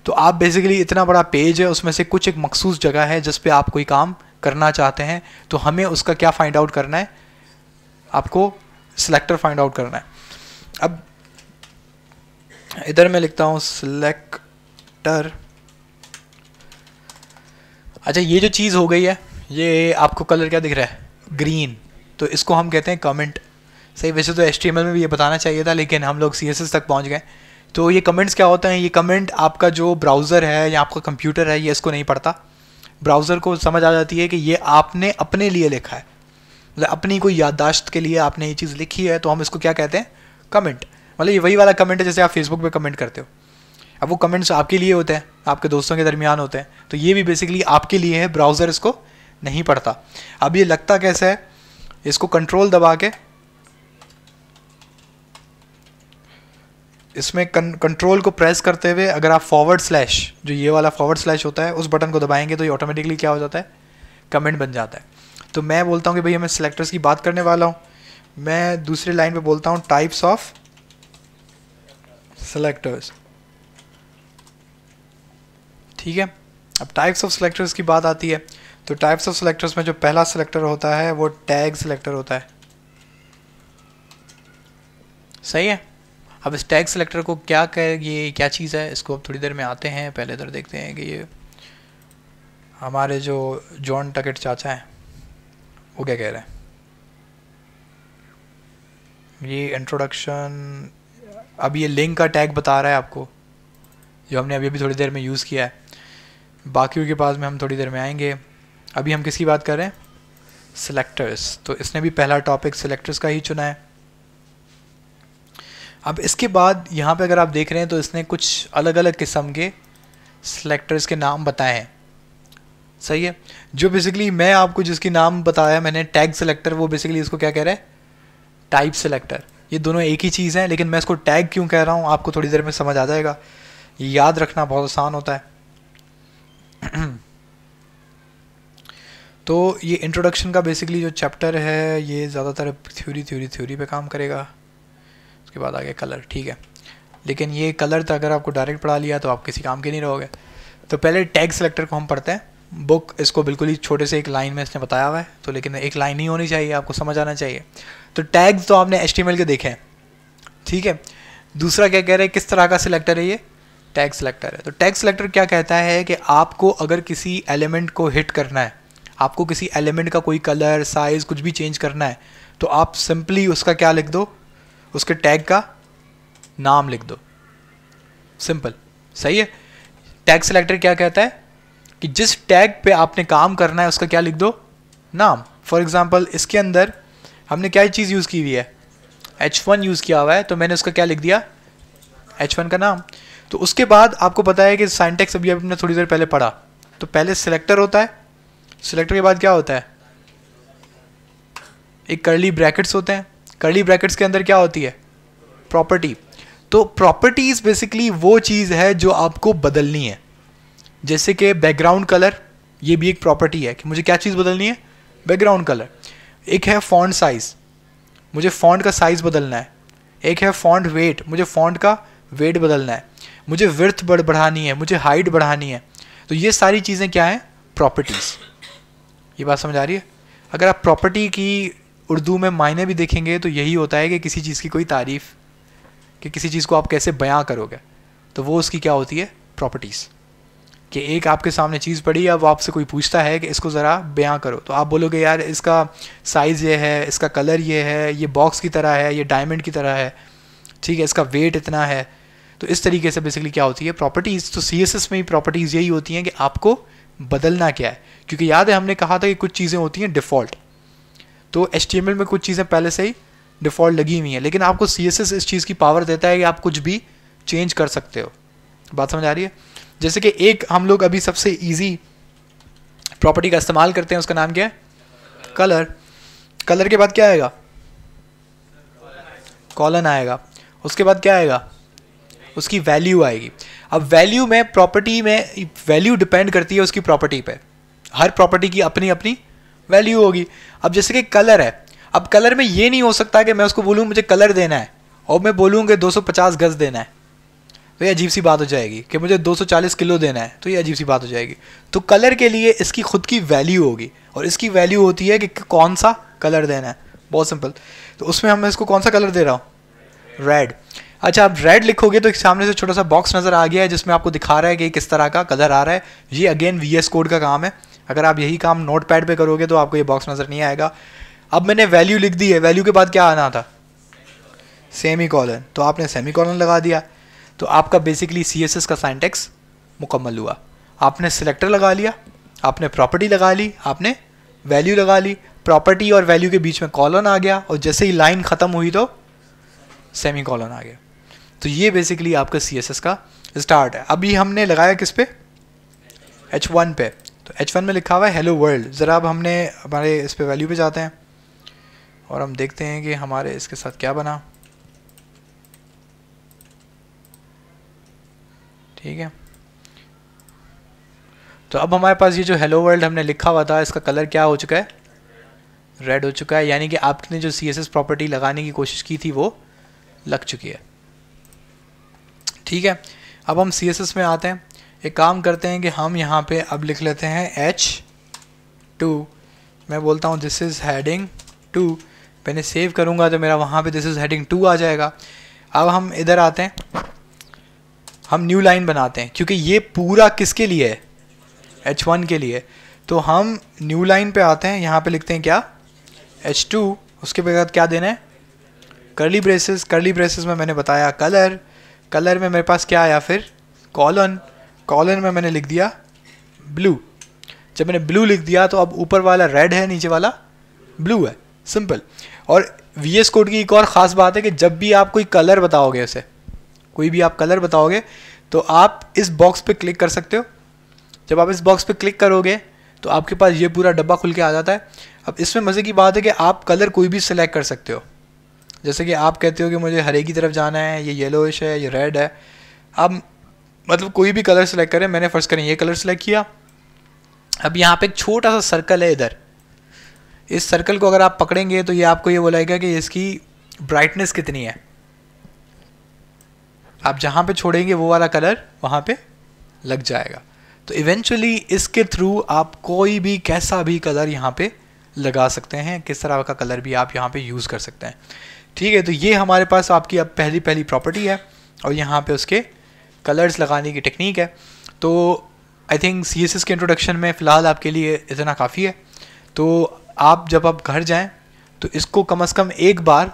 तो आप बेसिकली इतना बड़ा पेज है उसमें से कुछ एक मखसूस जगह है जिस पे आप कोई काम करना चाहते हैं तो हमें उसका क्या फाइंड आउट करना है आपको सिलेक्टर फाइंड आउट करना है अब इधर मैं लिखता हूँ सिलेक्टर अच्छा ये जो चीज़ हो गई है ये आपको कलर क्या दिख रहा है ग्रीन तो इसको हम कहते हैं कमेंट सही वैसे तो एच में भी ये बताना चाहिए था लेकिन हम लोग सी तक पहुँच गए तो ये कमेंट्स क्या होते हैं ये कमेंट आपका जो ब्राउज़र है या आपका कंप्यूटर है ये इसको नहीं पढ़ता ब्राउज़र को समझ आ जाती है कि ये आपने अपने लिए लिखा है मतलब अपनी कोई याददाश्त के लिए आपने ये चीज़ लिखी है तो हम इसको क्या कहते हैं कमेंट मतलब ये वही वाला कमेंट है जैसे आप फेसबुक पे कमेंट करते हो अब वो कमेंट्स आपके लिए होते हैं आपके दोस्तों के दरमियान होते हैं तो ये भी बेसिकली आपके लिए है ब्राउज़र इसको नहीं पढ़ता अब ये लगता कैसा है इसको कंट्रोल दबा के इसमें कंट्रोल को प्रेस करते हुए अगर आप फॉरवर्ड स्लैश जो ये वाला फॉरवर्ड स्लैश होता है उस बटन को दबाएंगे तो ये ऑटोमेटिकली क्या हो जाता है कमेंट बन जाता है तो मैं बोलता हूँ कि भाई मैं सिलेक्टर्स की बात करने वाला हूँ मैं दूसरी लाइन पे बोलता हूँ टाइप्स ऑफ सेलेक्टर्स ठीक है अब टाइप्स ऑफ सेलेक्टर्स की बात आती है तो टाइप्स ऑफ सेलेक्टर्स में जो पहला सेलेक्टर होता है वो टैग सेलेक्टर होता है सही है अब इस टैग सेलेक्टर को क्या कह ये क्या चीज़ है इसको अब थोड़ी देर में आते हैं पहले इधर देखते हैं कि ये हमारे जो जॉन टकेट चाचा हैं वो क्या कह रहे हैं ये इंट्रोडक्शन अब ये लिंक का टैग बता रहा है आपको जो हमने अभी अभी थोड़ी देर में यूज़ किया है बाकियों के पास में हम थोड़ी देर में आएंगे अभी हम किसकी बात कर रहे हैं सिलेक्टर्स तो इसने भी पहला टॉपिक सिलेक्टर्स का ही चुना है अब इसके बाद यहाँ पे अगर आप देख रहे हैं तो इसने कुछ अलग अलग किस्म के सिलेक्टर्स के नाम बताए हैं सही है जो बेसिकली मैं आपको जिसकी नाम बताया मैंने टैग सेलेक्टर वो बेसिकली इसको क्या कह रहा है टाइप सेलेक्टर ये दोनों एक ही चीज़ है लेकिन मैं इसको टैग क्यों कह रहा हूँ आपको थोड़ी देर में समझ आ जाएगा याद रखना बहुत आसान होता है <clears throat> तो ये इंट्रोडक्शन का बेसिकली जो चैप्टर है ये ज़्यादातर थ्योरी थ्योरी थ्योरी पे काम करेगा उसके बाद आ गया कलर ठीक है लेकिन ये कलर तो अगर आपको डायरेक्ट पढ़ा लिया तो आप किसी काम के नहीं रहोगे तो पहले टैग सेलेक्टर को हम पढ़ते हैं बुक इसको बिल्कुल ही छोटे से एक लाइन में इसने बताया हुआ है तो लेकिन एक लाइन ही होनी चाहिए आपको समझ आना चाहिए तो टैग्स तो आपने एच के देखे हैं ठीक है दूसरा क्या कह रहे हैं किस तरह का सिलेक्टर है ये टैग सिलेक्टर है तो टैग सिलेक्टर क्या कहता है कि आपको अगर किसी एलिमेंट को हिट करना है आपको किसी एलिमेंट का कोई कलर साइज़ कुछ भी चेंज करना है तो आप सिंपली उसका क्या लिख दो उसके टैग का नाम लिख दो सिंपल सही है टैग सिलेक्टर क्या कहता है कि जिस टैग पे आपने काम करना है उसका क्या लिख दो नाम फॉर एग्ज़ाम्पल इसके अंदर हमने क्या चीज़ यूज़ की हुई है एच वन यूज़ किया हुआ है तो मैंने उसका क्या लिख दिया एच वन का नाम तो उसके बाद आपको पता है कि साइंटेक्स अभी आपने थोड़ी देर पहले पढ़ा तो पहले सिलेक्टर होता है सिलेक्टर के बाद क्या होता है एक करली ब्रैकेट्स होते हैं करली ब्रैकेट्स के अंदर क्या होती है प्रॉपर्टी तो प्रॉपर्टीज़ बेसिकली वो चीज़ है जो आपको बदलनी है जैसे कि बैकग्राउंड कलर ये भी एक प्रॉपर्टी है कि मुझे क्या चीज़ बदलनी है बैकग्राउंड कलर एक है फॉन्ट साइज़ मुझे फॉन्ट का साइज़ बदलना है एक है फॉन्ट वेट मुझे फॉन्ट का वेट बदलना है मुझे विर्थ बढ़ बढ़ानी है मुझे हाइट बढ़ानी है तो ये सारी चीज़ें क्या हैं प्रॉपर्टीज़ ये बात समझ आ रही है अगर आप प्रॉपर्टी की उर्दू में मायने भी देखेंगे तो यही होता है कि किसी चीज़ की कोई तारीफ़ कि किसी चीज़ को आप कैसे बयां करोगे तो वो उसकी क्या होती है प्रॉपर्टीज़ कि एक आपके सामने चीज़ पड़ी वो आपसे कोई पूछता है कि इसको ज़रा बयां करो तो आप बोलोगे यार इसका साइज़ ये है इसका कलर ये है ये बॉक्स की तरह है ये डायमंड की तरह है ठीक है इसका वेट इतना है तो इस तरीके से बेसिकली क्या होती है प्रॉपर्टीज़ तो सी में ही प्रॉपर्टीज़ यही होती हैं कि आपको बदलना क्या है क्योंकि याद है हमने कहा था कि कुछ चीज़ें होती हैं डिफ़ॉल्ट तो एच में कुछ चीज़ें पहले से ही डिफ़ॉल्ट लगी हुई हैं लेकिन आपको सी इस चीज़ की पावर देता है कि आप कुछ भी चेंज कर सकते हो बात समझ आ रही है जैसे कि एक हम लोग अभी सबसे ईजी प्रॉपर्टी का इस्तेमाल करते हैं उसका नाम क्या है कलर कलर के बाद क्या आएगा कॉलन आएगा उसके बाद क्या आएगा उसकी वैल्यू आएगी अब वैल्यू में प्रॉपर्टी में वैल्यू डिपेंड करती है उसकी प्रॉपर्टी पे हर प्रॉपर्टी की अपनी अपनी वैल्यू होगी अब जैसे कि कलर है अब कलर में ये नहीं हो सकता कि मैं उसको बोलूँ मुझे कलर देना है और मैं बोलूँ कि पचास गज देना है तो ये अजीब सी बात हो जाएगी कि मुझे 240 किलो देना है तो ये अजीब सी बात हो जाएगी तो कलर के लिए इसकी खुद की वैल्यू होगी और इसकी वैल्यू होती है कि कौन सा कलर देना है बहुत सिंपल तो उसमें हम इसको कौन सा कलर दे रहा हूँ रेड अच्छा आप रेड लिखोगे तो एक सामने से छोटा सा बॉक्स नज़र आ गया है जिसमें आपको दिखा रहा है कि किस तरह का कलर आ रहा है ये अगेन वी कोड का काम है अगर आप यही काम नोट पैड पर करोगे तो आपको ये बॉक्स नज़र नहीं आएगा अब मैंने वैल्यू लिख दी है वैल्यू के बाद क्या आना था सेमी कॉलन तो आपने सेमी कॉलन लगा दिया तो आपका बेसिकली सी का साइंटेक्स मुकम्मल हुआ आपने सिलेक्टर लगा लिया आपने प्रॉपर्टी लगा ली आपने वैल्यू लगा ली प्रॉपर्टी और वैल्यू के बीच में कॉलन आ गया और जैसे ही लाइन ख़त्म हुई तो सेमी कॉलन आ गया तो ये बेसिकली आपका सी का स्टार्ट है अभी हमने लगाया किस पे एच वन पे तो एच वन में लिखा हुआ है हेलो वर्ल्ड ज़रा अब हमने हमारे इस पर वैल्यू पे जाते हैं और हम देखते हैं कि हमारे इसके साथ क्या बना ठीक है तो अब हमारे पास ये जो हेलो वर्ल्ड हमने लिखा हुआ था इसका कलर क्या हो चुका है रेड हो चुका है यानी कि आपने जो सी प्रॉपर्टी लगाने की कोशिश की थी वो लग चुकी है ठीक है अब हम सी में आते हैं एक काम करते हैं कि हम यहाँ पे अब लिख लेते हैं एच टू मैं बोलता हूँ दिस इज़ हेडिंग टू मैंने सेव करूँगा तो मेरा वहाँ पे दिस इज़ हेडिंग टू आ जाएगा अब हम इधर आते हैं हम न्यू लाइन बनाते हैं क्योंकि ये पूरा किसके लिए है एच वन के लिए तो हम न्यू लाइन पे आते हैं यहाँ पे लिखते हैं क्या एच टू उसके बाद क्या देना है करली ब्रेसेस करली ब्रेसेस में मैंने बताया कलर कलर में मेरे पास क्या आया फिर कॉलन कॉलन में मैंने लिख दिया ब्लू जब मैंने ब्लू लिख दिया तो अब ऊपर वाला रेड है नीचे वाला ब्लू है सिंपल और वी एस कोड की एक और ख़ास बात है कि जब भी आप कोई कलर बताओगे उसे कोई भी आप कलर बताओगे तो आप इस बॉक्स पे क्लिक कर सकते हो जब आप इस बॉक्स पे क्लिक करोगे तो आपके पास ये पूरा डब्बा खुल के आ जाता है अब इसमें मज़े की बात है कि आप कलर कोई भी सिलेक्ट कर सकते हो जैसे कि आप कहते हो कि मुझे हरे की तरफ जाना है ये येलोइश है ये रेड है आप मतलब कोई भी कलर सेलेक्ट करें मैंने फर्स्ट करें ये कलर सेलेक्ट किया अब यहाँ पर एक छोटा सा सर्कल है इधर इस सर्कल को अगर आप पकड़ेंगे तो ये आपको ये बोलाएगा कि इसकी ब्राइटनेस कितनी है आप जहाँ पे छोड़ेंगे वो वाला कलर वहाँ पे लग जाएगा तो इवेंचुअली इसके थ्रू आप कोई भी कैसा भी कलर यहाँ पे लगा सकते हैं किस तरह का कलर भी आप यहाँ पे यूज़ कर सकते हैं ठीक है तो ये हमारे पास आपकी अब पहली पहली प्रॉपर्टी है और यहाँ पे उसके कलर्स लगाने की टेक्निक है तो I think C S S के इंट्रोडक्शन में फ़िलहाल आपके लिए इतना काफ़ी है तो आप जब आप घर जाएँ तो इसको कम अज़ कम एक बार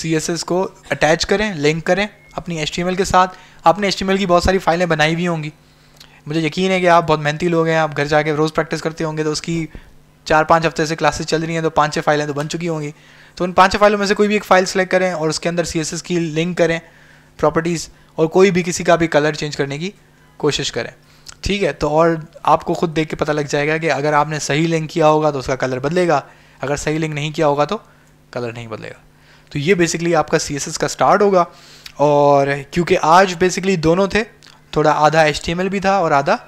सी एस एस को अटैच करें लिंक करें अपनी एच के साथ आपने एच की बहुत सारी फाइलें बनाई भी होंगी मुझे यकीन है कि आप बहुत मेहनती लोग हैं आप घर जाके रोज़ प्रैक्टिस करते होंगे तो उसकी चार पाँच हफ्ते से क्लासेस चल रही हैं तो पाँच छः फाइलें तो बन चुकी होंगी तो उन पाँच फाइलों में से कोई भी एक फ़ाइल सेलेक्ट करें और उसके अंदर सी की लिंक करें प्रॉपर्टीज़ और कोई भी किसी का भी कलर चेंज करने की कोशिश करें ठीक है तो और आपको खुद देख के पता लग जाएगा कि अगर आपने सही लिंक किया होगा तो उसका कलर बदलेगा अगर सही लिंक नहीं किया होगा तो कलर नहीं बदलेगा तो ये बेसिकली आपका सी का स्टार्ट होगा और क्योंकि आज बेसिकली दोनों थे थोड़ा आधा एच भी था और आधा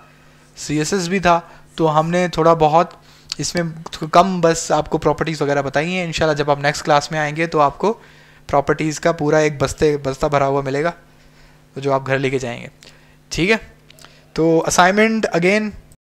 सी भी था तो हमने थोड़ा बहुत इसमें कम बस आपको प्रॉपर्टीज़ वगैरह बताई हैं इनशाला जब आप नेक्स्ट क्लास में आएंगे तो आपको प्रॉपर्टीज़ का पूरा एक बस्ते बस्ता भरा हुआ मिलेगा जो आप घर लेके जाएंगे ठीक है तो असाइनमेंट अगेन